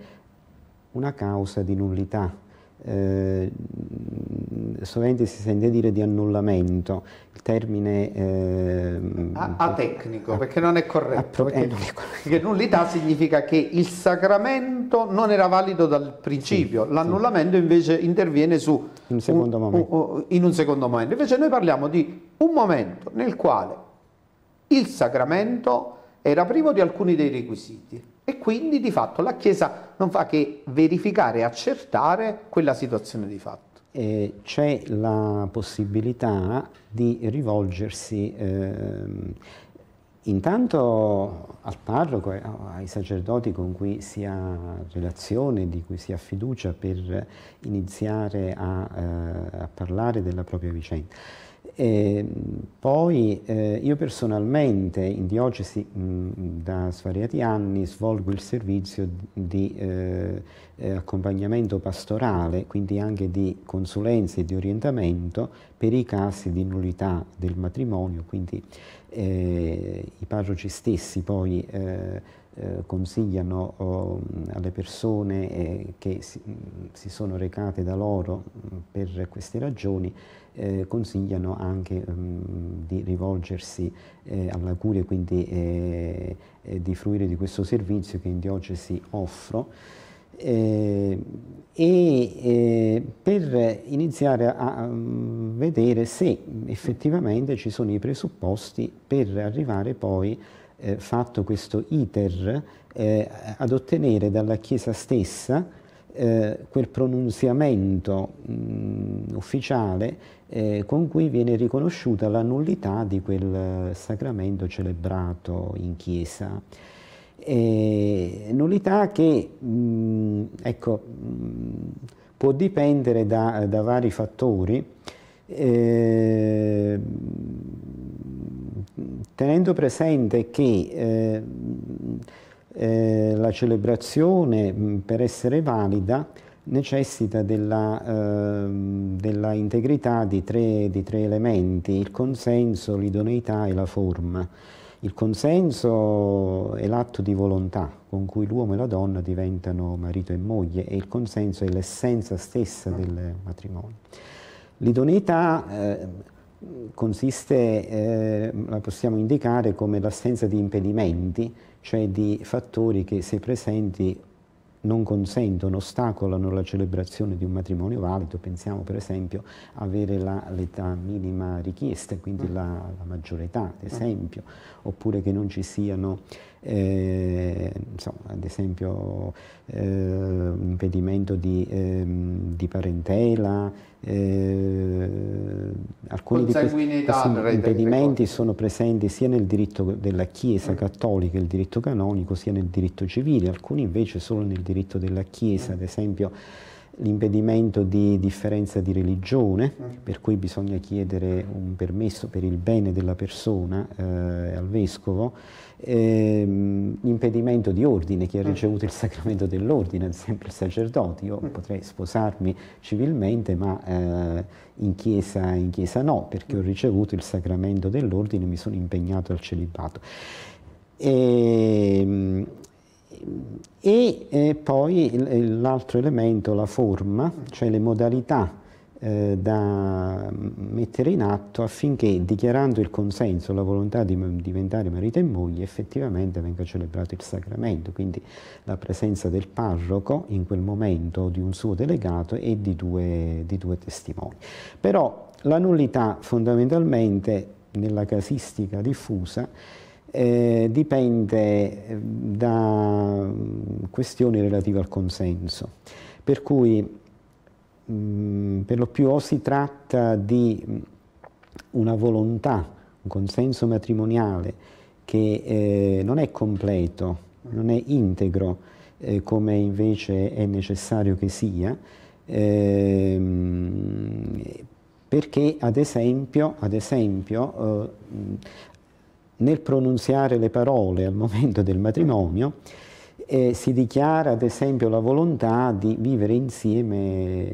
una causa di nullità. Eh, sovente si sente dire di annullamento, il termine... Eh, a, a tecnico, a, perché non è corretto. Appro- perché, eh, nullità significa che il sacramento non era valido dal principio, sì, l'annullamento sì. invece interviene su... In un secondo un, momento. Un, in un secondo momento. Invece noi parliamo di un momento nel quale il sacramento era privo di alcuni dei requisiti e quindi di fatto la Chiesa non fa che verificare e accertare quella situazione di fatto. Eh, c'è la possibilità di rivolgersi ehm, intanto al parroco, ai sacerdoti con cui si ha relazione, di cui si ha fiducia per iniziare a, eh, a parlare della propria vicenda e ehm, poi eh, io personalmente in diocesi mh, mm, da svariati anni svolgo il servizio di eh, eh, accompagnamento pastorale, quindi anche di consulenza e di orientamento per i casi di nullità del matrimonio, quindi eh, i parroci stessi poi eh, eh, consigliano oh, alle persone che si, si sono recate da loro mh, mm, per queste ragioni eh, consigliano anche um, di rivolgersi eh, alla curia e quindi eh, eh, di fruire di questo servizio che in diocesi offro. Eh, e eh, per iniziare a, a mm, vedere se effettivamente ci sono i presupposti per arrivare poi fatto questo iter ad ottenere dalla Chiesa stessa eh, quel pronunziamento mh, mm, ufficiale eh, con cui viene riconosciuta la nullità di quel eh, sacramento celebrato in chiesa. E, nullità che mh, mm, ecco, mh, mm, può dipendere da, da vari fattori, eh, tenendo presente che eh, eh, la celebrazione mm, per essere valida necessita della, eh, della integrità di tre, di tre, elementi, il consenso, l'idoneità e la forma. Il consenso è l'atto di volontà con cui l'uomo e la donna diventano marito e moglie e il consenso è l'essenza stessa del matrimonio. L'idoneità eh, consiste, eh, la possiamo indicare come l'assenza di impedimenti cioè di fattori che se presenti non consentono, ostacolano la celebrazione di un matrimonio valido, pensiamo per esempio avere l'età minima richiesta, quindi mm. la, la maggiore età, ad mm. esempio, oppure che non ci siano eh, insomma, ad esempio eh, impedimento di, ehm, di parentela, eh, alcuni di questi impedimenti sono presenti sia nel diritto della Chiesa mm. cattolica, il diritto canonico, sia nel diritto civile, alcuni invece solo nel diritto della Chiesa, mm. ad esempio l'impedimento di differenza di religione, mm. per cui bisogna chiedere un permesso per il bene della persona eh, al vescovo, ehm, impedimento di ordine, chi ha mm. ricevuto il sacramento dell'ordine, ad esempio il sacerdote, io mm. potrei sposarmi civilmente ma eh, in, chiesa, in chiesa no, perché ho ricevuto il sacramento dell'ordine e mi sono impegnato al celibato. E, ehm, e poi l'altro elemento, la forma, cioè le modalità eh, da mettere in atto affinché dichiarando il consenso, la volontà di diventare marito e moglie, effettivamente venga celebrato il sacramento, quindi la presenza del parroco in quel momento, di un suo delegato e di due, di due testimoni. Però la nullità fondamentalmente nella casistica diffusa eh, dipende eh, da mm, questioni relative al consenso. Per cui mh, mm, per lo più o si tratta di mm, una volontà, un consenso matrimoniale che eh, non è completo, non è integro eh, come invece è necessario che sia, ehm, perché ad esempio, ad esempio eh, nel pronunziare le parole al momento del matrimonio eh, si dichiara ad esempio la volontà di vivere insieme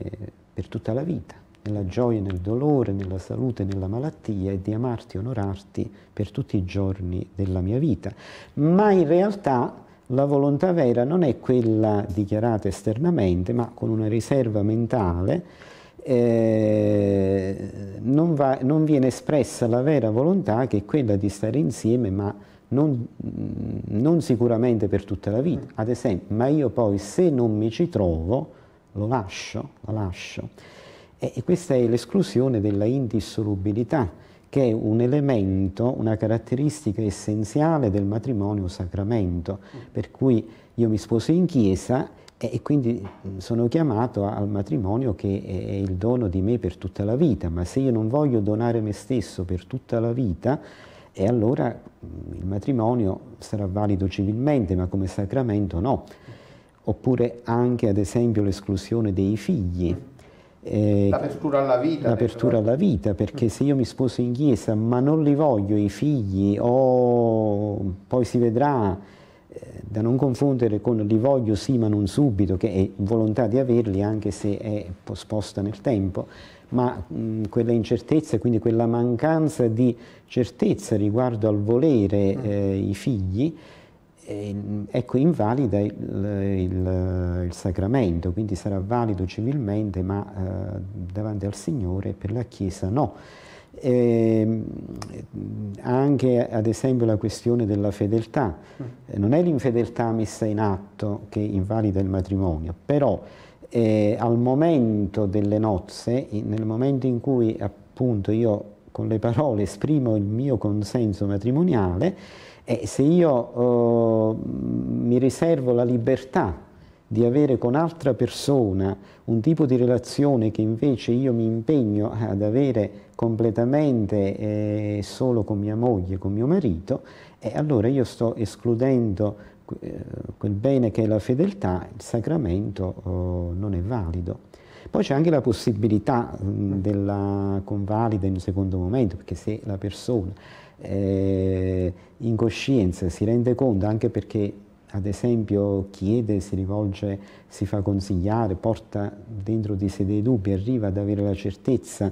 per tutta la vita, nella gioia, nel dolore, nella salute, nella malattia e di amarti e onorarti per tutti i giorni della mia vita. Ma in realtà la volontà vera non è quella dichiarata esternamente, ma con una riserva mentale eh, non, va, non, viene espressa la vera volontà che è quella di stare insieme, ma non, non, sicuramente per tutta la vita. Ad esempio, ma io poi se non mi ci trovo, lo lascio, la lascio. e questa è l'esclusione della indissolubilità, che è un elemento, una caratteristica essenziale del matrimonio sacramento, per cui io mi sposo in chiesa e quindi mm, sono chiamato al matrimonio che è il dono di me per tutta la vita, ma se io non voglio donare me stesso per tutta la vita, e allora mm, il matrimonio sarà valido civilmente, ma come sacramento no. Oppure anche, ad esempio, l'esclusione dei figli. Eh, l'apertura alla vita. L'apertura alla vita, perché se io mi sposo in chiesa ma non li voglio i figli, o oh, poi si vedrà, eh, da non confondere con li voglio sì ma non subito, che è volontà di averli anche se è posposta nel tempo, ma mh, quella incertezza, quindi quella mancanza di certezza riguardo al volere mm. eh, i figli, eh, ecco invalida il, il, il, sacramento, quindi sarà valido civilmente ma eh, davanti al Signore per la Chiesa no. Eh, anche ad esempio la questione della fedeltà. Mm. Non è l'infedeltà messa in atto che invalida il matrimonio, però eh, al momento delle nozze, nel momento in cui appunto io con le parole esprimo il mio consenso matrimoniale, eh, se io oh, mi riservo la libertà di avere con altra persona un tipo di relazione che invece io mi impegno ad avere completamente eh, solo con mia moglie, con mio marito, e allora io sto escludendo eh, quel bene che è la fedeltà, il sacramento oh, non è valido. Poi c'è anche la possibilità mh, mm, della convalida in un secondo momento, perché se la persona eh, in coscienza si rende conto, anche perché ad esempio chiede, si rivolge, si fa consigliare, porta dentro di sé dei dubbi, arriva ad avere la certezza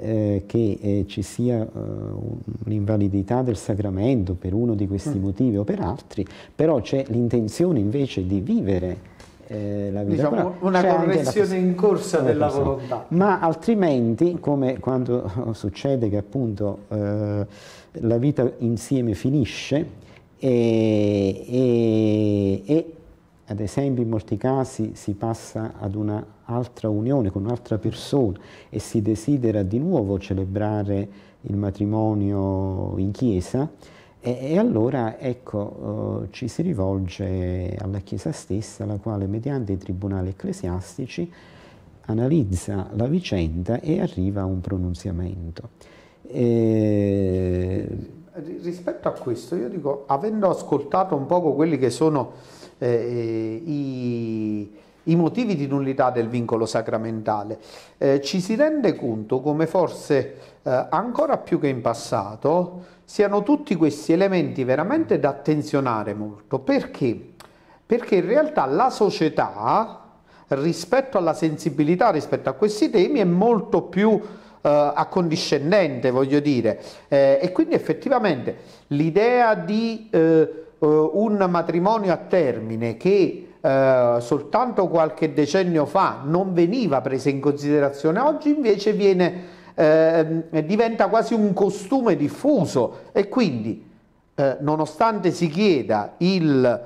eh, che eh, ci sia eh, un'invalidità del sacramento per uno di questi mm. motivi o per altri, però c'è l'intenzione invece di vivere eh, la vita. Diciamo, una correzione in corsa della volontà. Ma altrimenti, come quando [LAUGHS] succede che appunto eh, la vita insieme finisce, e, e, e ad esempio in molti casi si passa ad un'altra unione con un'altra persona e si desidera di nuovo celebrare il matrimonio in chiesa e, e allora ecco eh, ci si rivolge alla chiesa stessa la quale mediante i tribunali ecclesiastici analizza la vicenda e arriva a un pronunziamento. Eh, eh, rispetto a questo io dico, avendo ascoltato un poco quelli che sono eh, i, i, motivi di nullità del vincolo sacramentale, eh, ci si rende conto come forse eh, ancora più che in passato siano tutti questi elementi veramente da attenzionare molto. Perché? Perché in realtà la società rispetto alla sensibilità rispetto a questi temi è molto più eh, accondiscendente, voglio dire. Eh, e quindi effettivamente l'idea di eh, un matrimonio a termine che Uh, soltanto qualche decennio fa non veniva presa in considerazione, oggi invece viene, uh, diventa quasi un costume diffuso e quindi uh, nonostante si chieda il,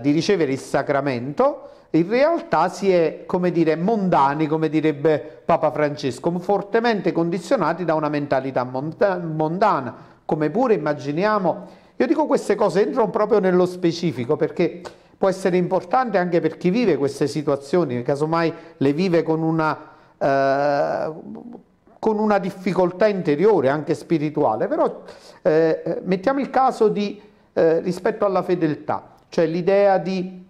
di ricevere il sacramento, in realtà si è, come dire, mondani, come direbbe Papa Francesco, fortemente condizionati da una mentalità mondana, come pure immaginiamo. Io dico queste cose, entro proprio nello specifico, perché può essere importante anche per chi vive queste situazioni, casomai le vive con una, eh, con una difficoltà interiore, anche spirituale. Però eh, mettiamo il caso di, eh, rispetto alla fedeltà, cioè l'idea di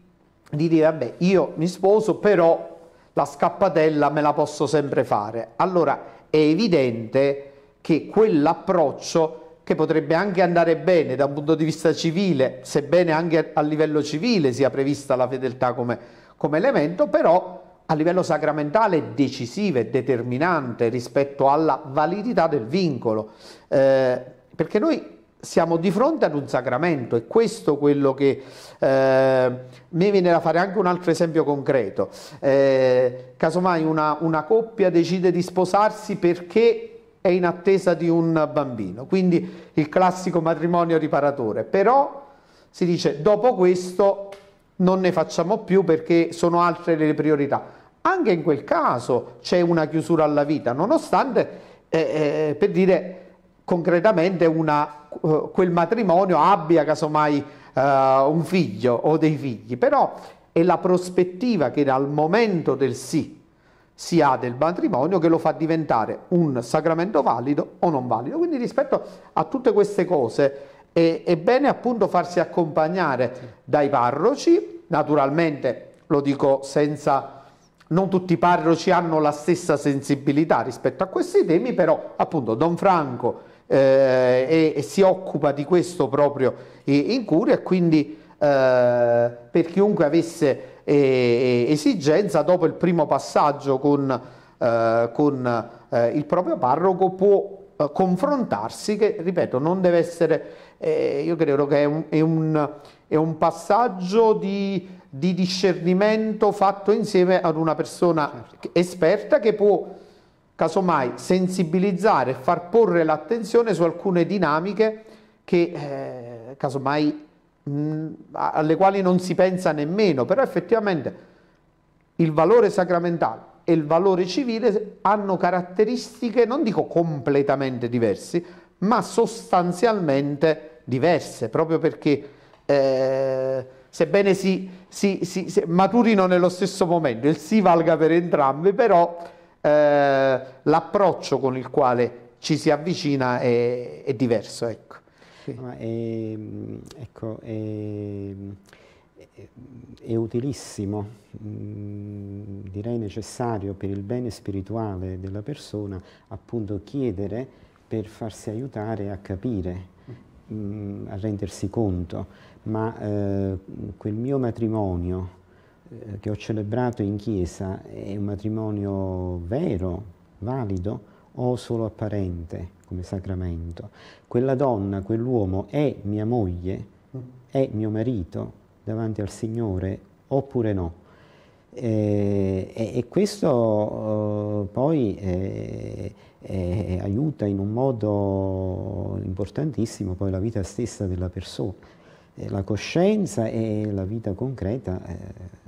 di dire vabbè io mi sposo però la scappatella me la posso sempre fare. Allora è evidente che quell'approccio che potrebbe anche andare bene da un punto di vista civile, sebbene anche a livello civile sia prevista la fedeltà come, come elemento, però a livello sacramentale è decisiva e determinante rispetto alla validità del vincolo. Eh, perché noi siamo di fronte ad un sacramento, è questo quello che eh, mi viene da fare anche un altro esempio concreto. Eh, casomai una, una coppia decide di sposarsi perché è in attesa di un bambino, quindi il classico matrimonio riparatore, però si dice dopo questo non ne facciamo più perché sono altre le priorità. Anche in quel caso c'è una chiusura alla vita, nonostante, eh, eh per dire, concretamente una, eh, quel matrimonio abbia casomai uh, un figlio o dei figli, però è la prospettiva che dal momento del sì si ha del matrimonio che lo fa diventare un sacramento valido o non valido. Quindi rispetto a tutte queste cose è, è bene appunto farsi accompagnare dai parroci, naturalmente lo dico senza... Non tutti i parroci hanno la stessa sensibilità rispetto a questi temi, però appunto Don Franco eh, e, e, si occupa di questo proprio in Curia quindi eh, per chiunque avesse eh, eh, esigenza dopo il primo passaggio con, eh, con eh, il proprio parroco può confrontarsi che ripeto non deve essere io credo che è un, è un, è un passaggio di, di, discernimento fatto insieme ad una persona certo. esperta che può casomai sensibilizzare e far porre l'attenzione su alcune dinamiche che eh, casomai mh, mm, alle quali non si pensa nemmeno, però effettivamente il valore sacramentale e il valore civile hanno caratteristiche, non dico completamente diverse, ma sostanzialmente diverse, proprio perché eh, sebbene si, si, si, si maturino nello stesso momento, il sì valga per entrambi, però eh, l'approccio con il quale ci si avvicina è, è diverso. Ecco. Sì. Ah, ehm, è, ecco ehm, è, è, utilissimo, mm, direi necessario per il bene spirituale della persona appunto chiedere per farsi aiutare a capire, mm, a rendersi conto, ma eh, quel mio matrimonio eh, che ho celebrato in chiesa è un matrimonio vero, valido o solo apparente come sacramento? Quella donna, quell'uomo è mia moglie, è mio marito davanti al Signore oppure no? Eh, e, e questo eh, poi è, è, aiuta in un modo importantissimo poi la vita stessa della persona, la coscienza e la vita concreta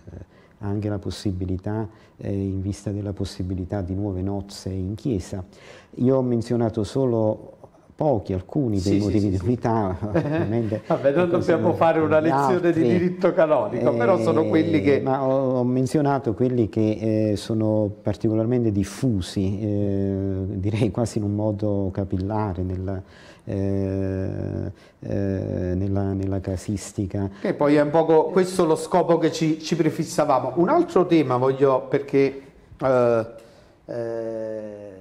anche la possibilità, eh, in vista della possibilità di nuove nozze in chiesa. Io ho menzionato solo pochi, alcuni dei sì, motivi sì, di unità. [LAUGHS] Vabbè, non dobbiamo fare una lezione altri, di diritto canonico, eh, però sono eh, quelli che... Ma ho, ho menzionato quelli che eh, sono particolarmente diffusi, eh, direi quasi in un modo capillare nella, eh, eh, nella, nella, casistica. Che poi è un po' questo lo scopo che ci, ci prefissavamo. Un altro tema voglio perché eh, eh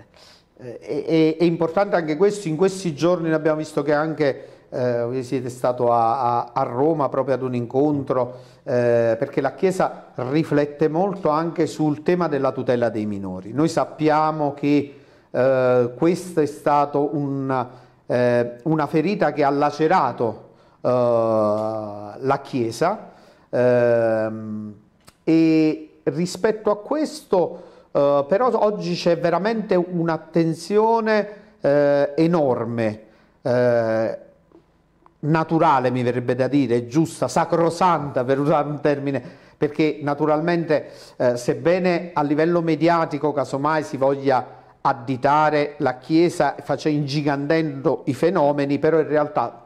è, è, importante anche questo, in questi giorni abbiamo visto che anche eh, siete stato a, a, a, Roma proprio ad un incontro, eh, perché la Chiesa riflette molto anche sul tema della tutela dei minori. Noi sappiamo che eh, questo è stato un, eh, una ferita che ha lacerato eh, la Chiesa ehm, e rispetto a questo eh, però oggi c'è veramente un'attenzione eh, enorme eh, naturale mi verrebbe da dire, giusta, sacrosanta per usare un termine, perché naturalmente eh, sebbene a livello mediatico casomai si voglia additare la Chiesa facendo ingigantendo i fenomeni, però in realtà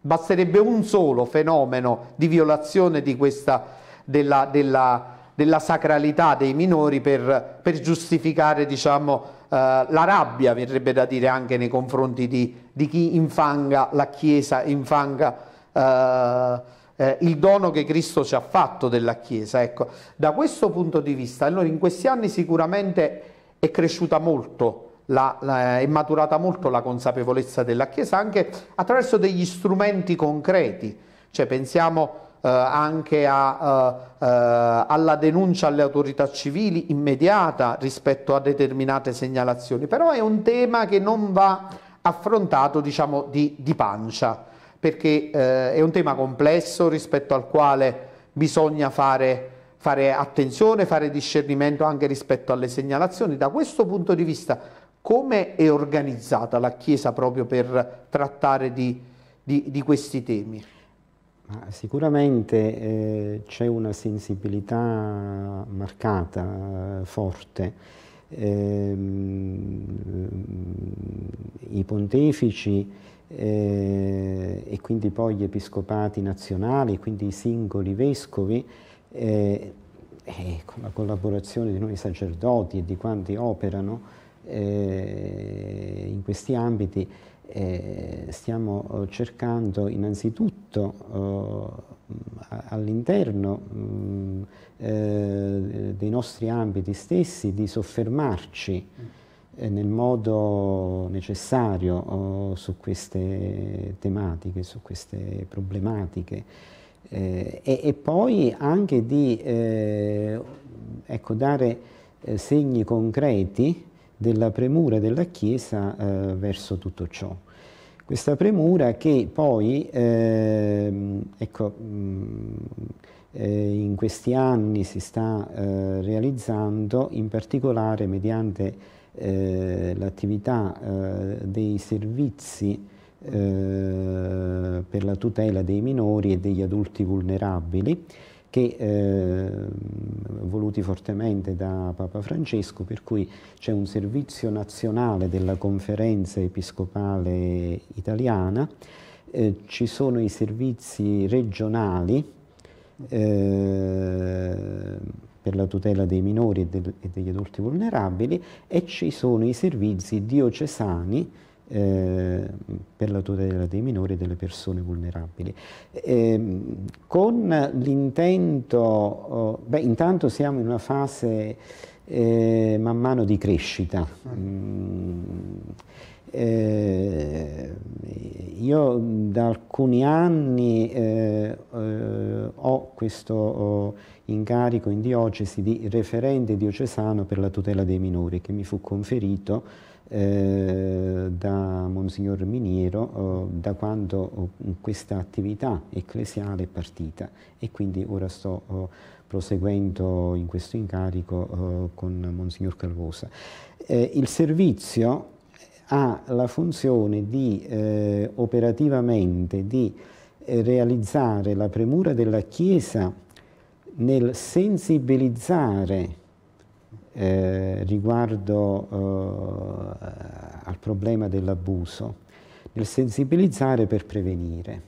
basterebbe un solo fenomeno di violazione di questa, della, della, della, sacralità dei minori per, per giustificare diciamo, eh, la rabbia, verrebbe da dire anche nei confronti di, di chi infanga la Chiesa, infanga eh, eh, il dono che Cristo ci ha fatto della Chiesa. Ecco, da questo punto di vista, allora in questi anni sicuramente è cresciuta molto la, la, è maturata molto la consapevolezza della Chiesa anche attraverso degli strumenti concreti, cioè pensiamo eh, anche a, eh, eh, alla denuncia alle autorità civili immediata rispetto a determinate segnalazioni, però è un tema che non va affrontato diciamo, di, di, pancia, perché eh, è un tema complesso rispetto al quale bisogna fare fare attenzione, fare discernimento anche rispetto alle segnalazioni. Da questo punto di vista, come è organizzata la Chiesa proprio per trattare di, di, di questi temi? Sicuramente eh, c'è una sensibilità marcata, eh, forte. Eh, I pontefici eh, e quindi poi gli episcopati nazionali, quindi i singoli vescovi, eh, e con la collaborazione di noi sacerdoti e di quanti operano eh, in questi ambiti, eh, stiamo cercando innanzitutto eh, all'interno mm, eh, dei nostri ambiti stessi di soffermarci eh, nel modo necessario oh, su queste tematiche, su queste problematiche eh, e, e, poi anche di eh, ecco, dare eh, segni concreti della premura della Chiesa eh, verso tutto ciò. Questa premura che poi ehm, ecco, mh, mm, eh, in questi anni si sta eh, realizzando in particolare mediante l'attività dei servizi eh, per la tutela dei minori e degli adulti vulnerabili che eh, voluti fortemente da Papa Francesco, per cui c'è un servizio nazionale della conferenza episcopale italiana, eh, ci sono i servizi regionali eh, per la tutela dei minori e, de e, degli adulti vulnerabili e ci sono i servizi diocesani eh, per la tutela dei minori e delle persone vulnerabili. Eh, con l'intento, oh, beh, intanto siamo in una fase eh, man mano di crescita. Mm, eh, io da alcuni anni eh, ho questo oh, incarico in diocesi di referente diocesano per la tutela dei minori che mi fu conferito eh, da Monsignor Miniero eh, da quando eh, questa attività ecclesiale è partita e quindi ora sto oh, proseguendo in questo incarico oh, con Monsignor Calvosa. Eh, il servizio ha la funzione di operativamente di realizzare la premura della Chiesa nel sensibilizzare eh, riguardo eh, al problema dell'abuso, nel sensibilizzare per prevenire,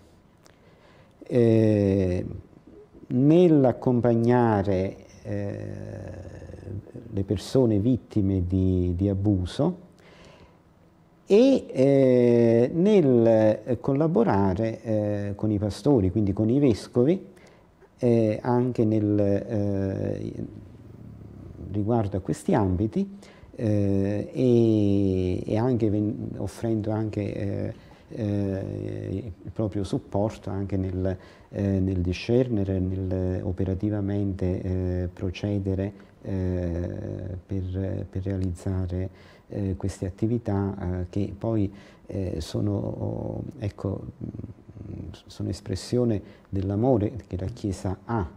eh, nell'accompagnare eh, le persone vittime di, di abuso e eh, nel eh, collaborare con i pastori, quindi con i vescovi, anche nel riguardo a questi ambiti eh, e, e, anche ven- offrendo anche eh, eh, il proprio supporto anche nel, eh, nel discernere, nel operativamente eh, procedere eh, per, per, realizzare queste attività che poi sono, ecco, sono espressione dell'amore che la Chiesa ha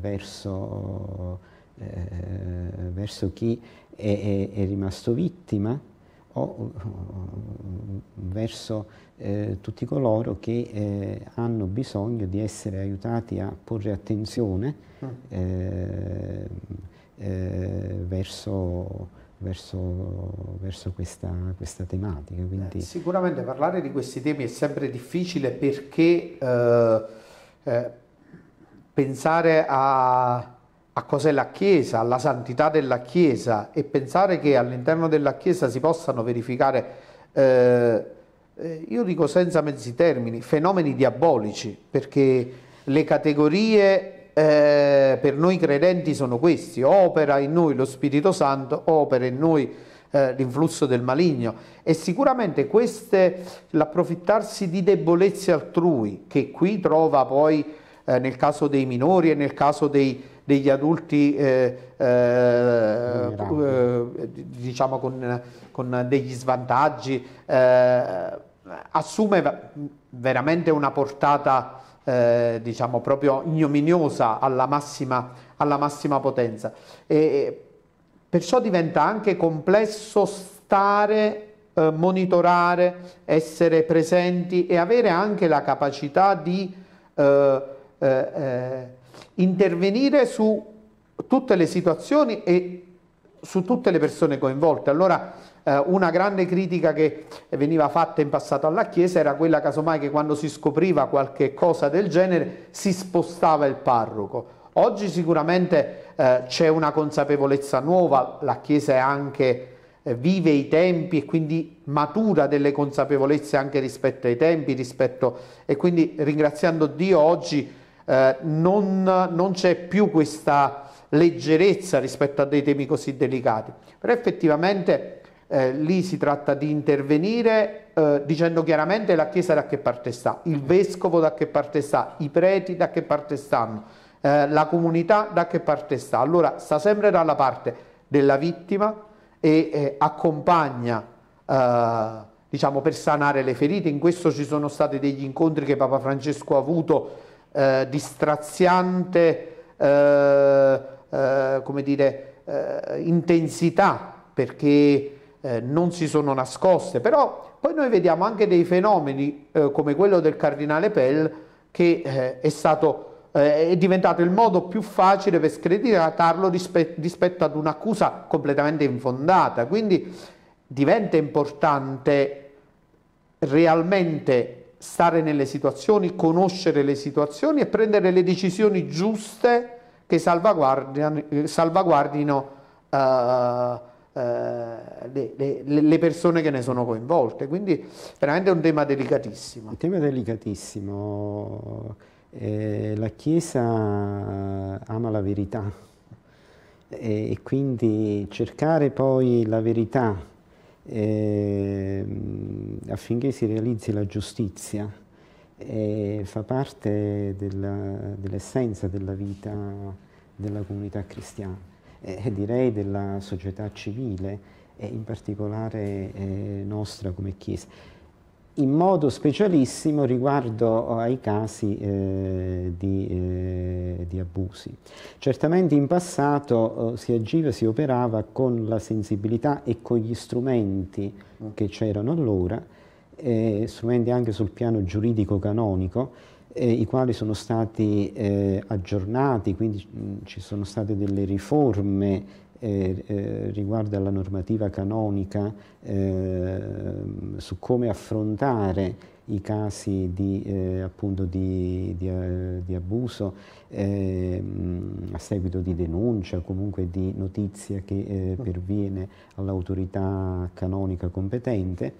verso eh, verso chi è, è, è rimasto vittima o verso eh, tutti coloro che eh, hanno bisogno di essere aiutati a porre attenzione mm. eh, eh, verso, verso, verso questa, questa, tematica. Eh, Quindi... sicuramente parlare di questi temi è sempre difficile perché pensare a a cos'è la Chiesa, alla santità della Chiesa e pensare che all'interno della Chiesa si possano verificare, eh, eh, io dico senza mezzi termini, fenomeni diabolici, perché le categorie eh, per noi credenti sono questi, opera in noi lo Spirito Santo, opera in noi eh, l'influsso del maligno e sicuramente queste, l'approfittarsi di debolezze altrui, che qui trova poi eh, nel caso dei minori e nel caso dei degli adulti eh, eh, eh, diciamo con, con, degli svantaggi eh, assume veramente una portata eh, diciamo proprio ignominiosa alla massima, alla massima potenza e perciò diventa anche complesso stare monitorare, essere presenti e avere anche la capacità di eh, eh, intervenire su tutte le situazioni e su tutte le persone coinvolte. Allora eh, una grande critica che veniva fatta in passato alla Chiesa era quella casomai che quando si scopriva qualche cosa del genere si spostava il parroco. Oggi sicuramente eh, c'è una consapevolezza nuova, la Chiesa è anche eh, vive i tempi e quindi matura delle consapevolezze anche rispetto ai tempi, rispetto... e quindi ringraziando Dio oggi eh, non, non c'è più questa leggerezza rispetto a dei temi così delicati, però effettivamente eh, lì si tratta di intervenire eh, dicendo chiaramente la Chiesa da che parte sta, il Vescovo da che parte sta, i preti da che parte stanno, eh, la comunità da che parte sta. Allora sta sempre dalla parte della vittima e eh, accompagna eh, diciamo, per sanare le ferite. In questo ci sono stati degli incontri che Papa Francesco ha avuto eh, distraziante, eh, eh, come dire, eh, intensità, perché eh, non si sono nascoste, però poi noi vediamo anche dei fenomeni eh, come quello del cardinale Pell che è stato è diventato il modo più facile per screditarlo rispe rispetto ad un'accusa completamente infondata. Quindi diventa importante realmente stare nelle situazioni, conoscere le situazioni e prendere le decisioni giuste che salvaguardino uh, uh, le, le, le, persone che ne sono coinvolte. Quindi veramente è un tema delicatissimo. Un tema delicatissimo. Eh, la Chiesa ama la verità e, e quindi cercare poi la verità eh, affinché si realizzi la giustizia e fa parte dell'essenza della vita della comunità cristiana e, e direi della società civile e in particolare eh, nostra come Chiesa in modo specialissimo riguardo eh, ai casi eh, di, eh, di, abusi. Certamente in passato eh, si agiva, si operava con la sensibilità e con gli strumenti che c'erano allora, eh, strumenti anche sul piano giuridico-canonico, eh, i quali sono stati aggiornati, quindi mh, mm, ci sono state delle riforme riguarda la normativa canonica eh, su come affrontare i casi di, eh, appunto di, di, eh, di abuso eh, a seguito di denuncia, comunque di notizia che eh, mm. perviene all'autorità canonica competente.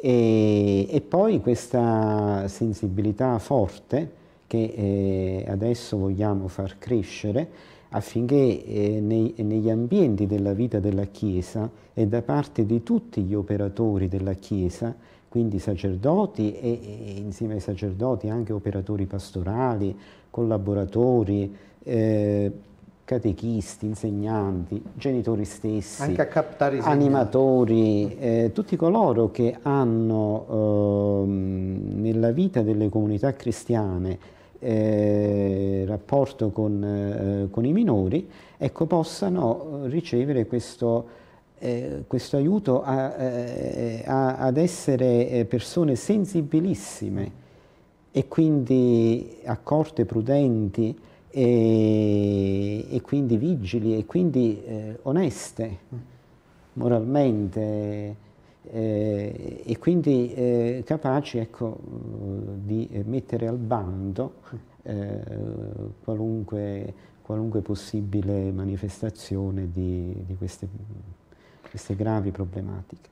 E, e, poi questa sensibilità forte che eh, adesso vogliamo far crescere affinché eh, nei, negli ambienti della vita della Chiesa e da parte di tutti gli operatori della Chiesa, quindi sacerdoti e, e insieme ai sacerdoti anche operatori pastorali, collaboratori, eh, catechisti, insegnanti, genitori stessi, animatori, eh, tutti coloro che hanno ehm, nella vita delle comunità cristiane eh, rapporto con, eh, con, i minori, ecco, possano ricevere questo, eh, questo aiuto a, eh, a, ad essere eh, persone sensibilissime e quindi accorte, prudenti e, e quindi vigili e quindi oneste moralmente. Eh, e quindi eh, capaci ecco, mm, di eh, mettere al bando [LAUGHS] qualunque, qualunque, possibile manifestazione di, di queste, queste gravi problematiche.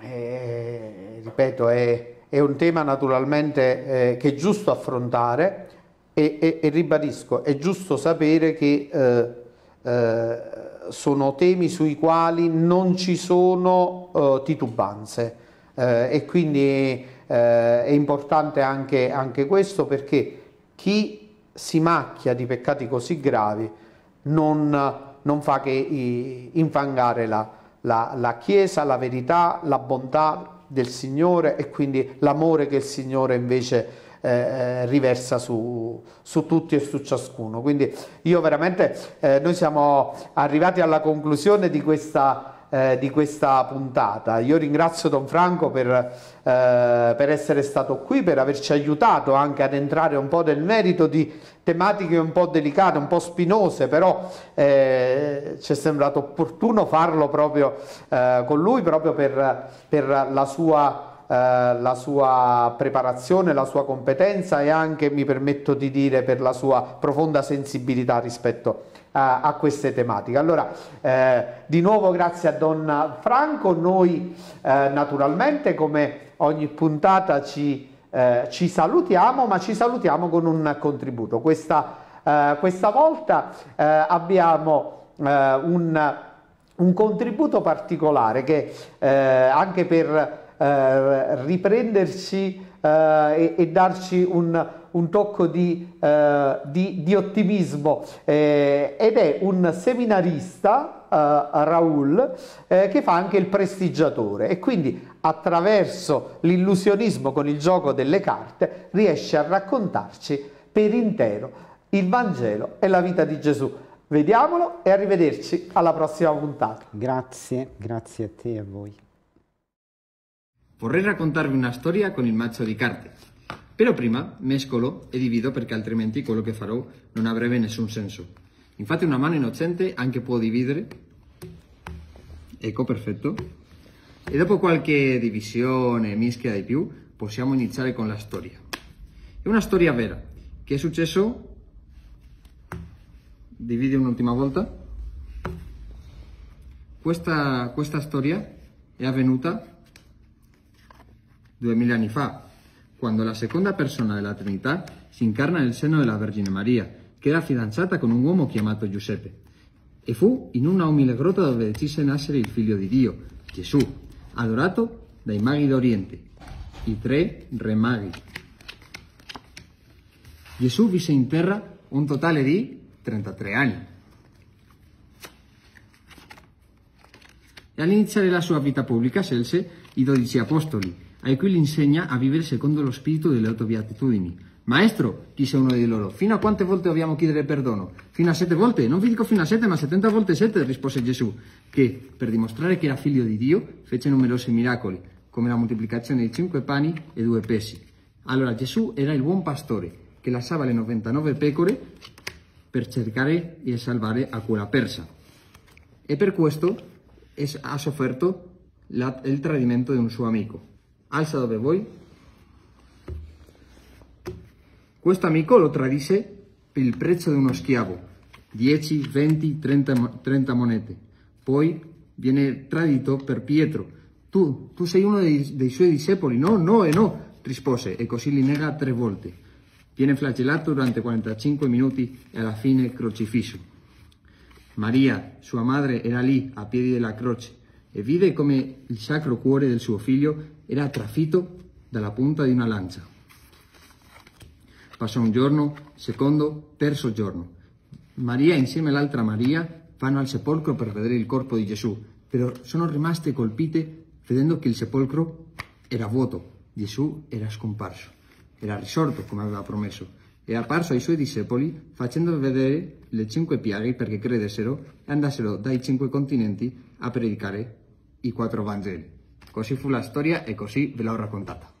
Eh, ripeto, è, è, un tema naturalmente eh, che è giusto affrontare e, e, e, ribadisco, è giusto sapere che eh, sono temi sui quali non ci sono eh, titubanze eh, e quindi eh, è importante anche, anche questo perché chi si macchia di peccati così gravi non, non fa che infangare la, la, la, Chiesa, la verità, la bontà del Signore e quindi l'amore che il Signore invece eh, eh, riversa su, su, tutti e su ciascuno. Quindi io veramente, eh, noi siamo arrivati alla conclusione di questa eh, di questa puntata. Io ringrazio Don Franco per, eh, per, essere stato qui, per averci aiutato anche ad entrare un po' nel merito di tematiche un po' delicate, un po' spinose, però eh, ci è sembrato opportuno farlo proprio eh, con lui, proprio per, per la sua eh, la sua preparazione, la sua competenza e anche, mi permetto di dire, per la sua profonda sensibilità rispetto a, eh, a queste tematiche. Allora, eh, di nuovo grazie a Don Franco, noi eh, naturalmente come ogni puntata ci, eh, ci, salutiamo, ma ci salutiamo con un contributo. Questa, eh, questa volta abbiamo un, un, contributo particolare che anche per eh, riprenderci eh, e, e, darci un, un tocco di, eh, di, di ottimismo eh, ed è un seminarista eh, Raul eh, che fa anche il prestigiatore e quindi attraverso l'illusionismo con il gioco delle carte riesce a raccontarci per intero il Vangelo e la vita di Gesù. Vediamolo e arrivederci alla prossima puntata. Grazie, grazie a te e a voi. Vorrei raccontarvi una storia con il mazzo di carte, però prima mescolo e divido perché altrimenti quello che farò non avrebbe nessun senso. Infatti una mano innocente anche può dividere, ecco perfetto, e dopo qualche divisione, mischia di più, possiamo iniziare con la storia. È una storia vera, che è successo, divide un'ultima volta, questa, questa storia è avvenuta 2000 años fa, cuando la segunda persona de Trinidad se encarna en el seno la Virgen María, que era fidanzada con un uomo llamado Giuseppe. E fu in una humilde grotta donde decise nascere il figlio di Dio, Gesù, adorato dai magi d'Oriente, i tre re Jesús Gesù visse in terra un total di 33 anni. E la la sua vita pubblica celse i dodici apostoli ai cui li insegna a vivere secondo lo spirito delle otto beatitudini. Maestro, disse uno di loro, fino a quante volte dobbiamo chiedere perdono? Fino a sette volte, non vi dico fino a sette, ma settanta volte sette, rispose Gesù, che, per dimostrare che era figlio di Dio, fece numerosi miracoli, come la moltiplicazione di cinque pani e due pesi. Allora Gesù era il buon pastore, che lasciava le 99 pecore per cercare e salvare a quella persa. E per questo ha sofferto la, il tradimento di un suo amico. alza dove voy. Cuesta mi lo tradice el il prezzo di uno schiavo, 10, 20, 30, 30 monete. Poi viene tradito per Pietro. Tú, tú sei uno de sus suoi discepoli. No, no e no, Trispose e così li nega tre volte. Viene flagellato durante 45 minuti e alla fine crocifisso. María, su madre, era lì a piedi della croce e vide come il sacro cuore del suo figlio era trafito de la punta de una lancha. Pasó un giorno, segundo, terzo giorno. Maria insieme all'altra María, van al sepolcro para vedere el corpo de Jesús. Pero sono rimaste colpite vedendo que el sepolcro era vuoto. Jesús era scomparso, era risorto come aveva promesso. E apparso ai suoi discepoli facendo vedere le cinque piaghe perché credessero e andassero dai cinque continenti a predicare i quattro Vangeli. Così fue la historia e così ve l'ho raccontata.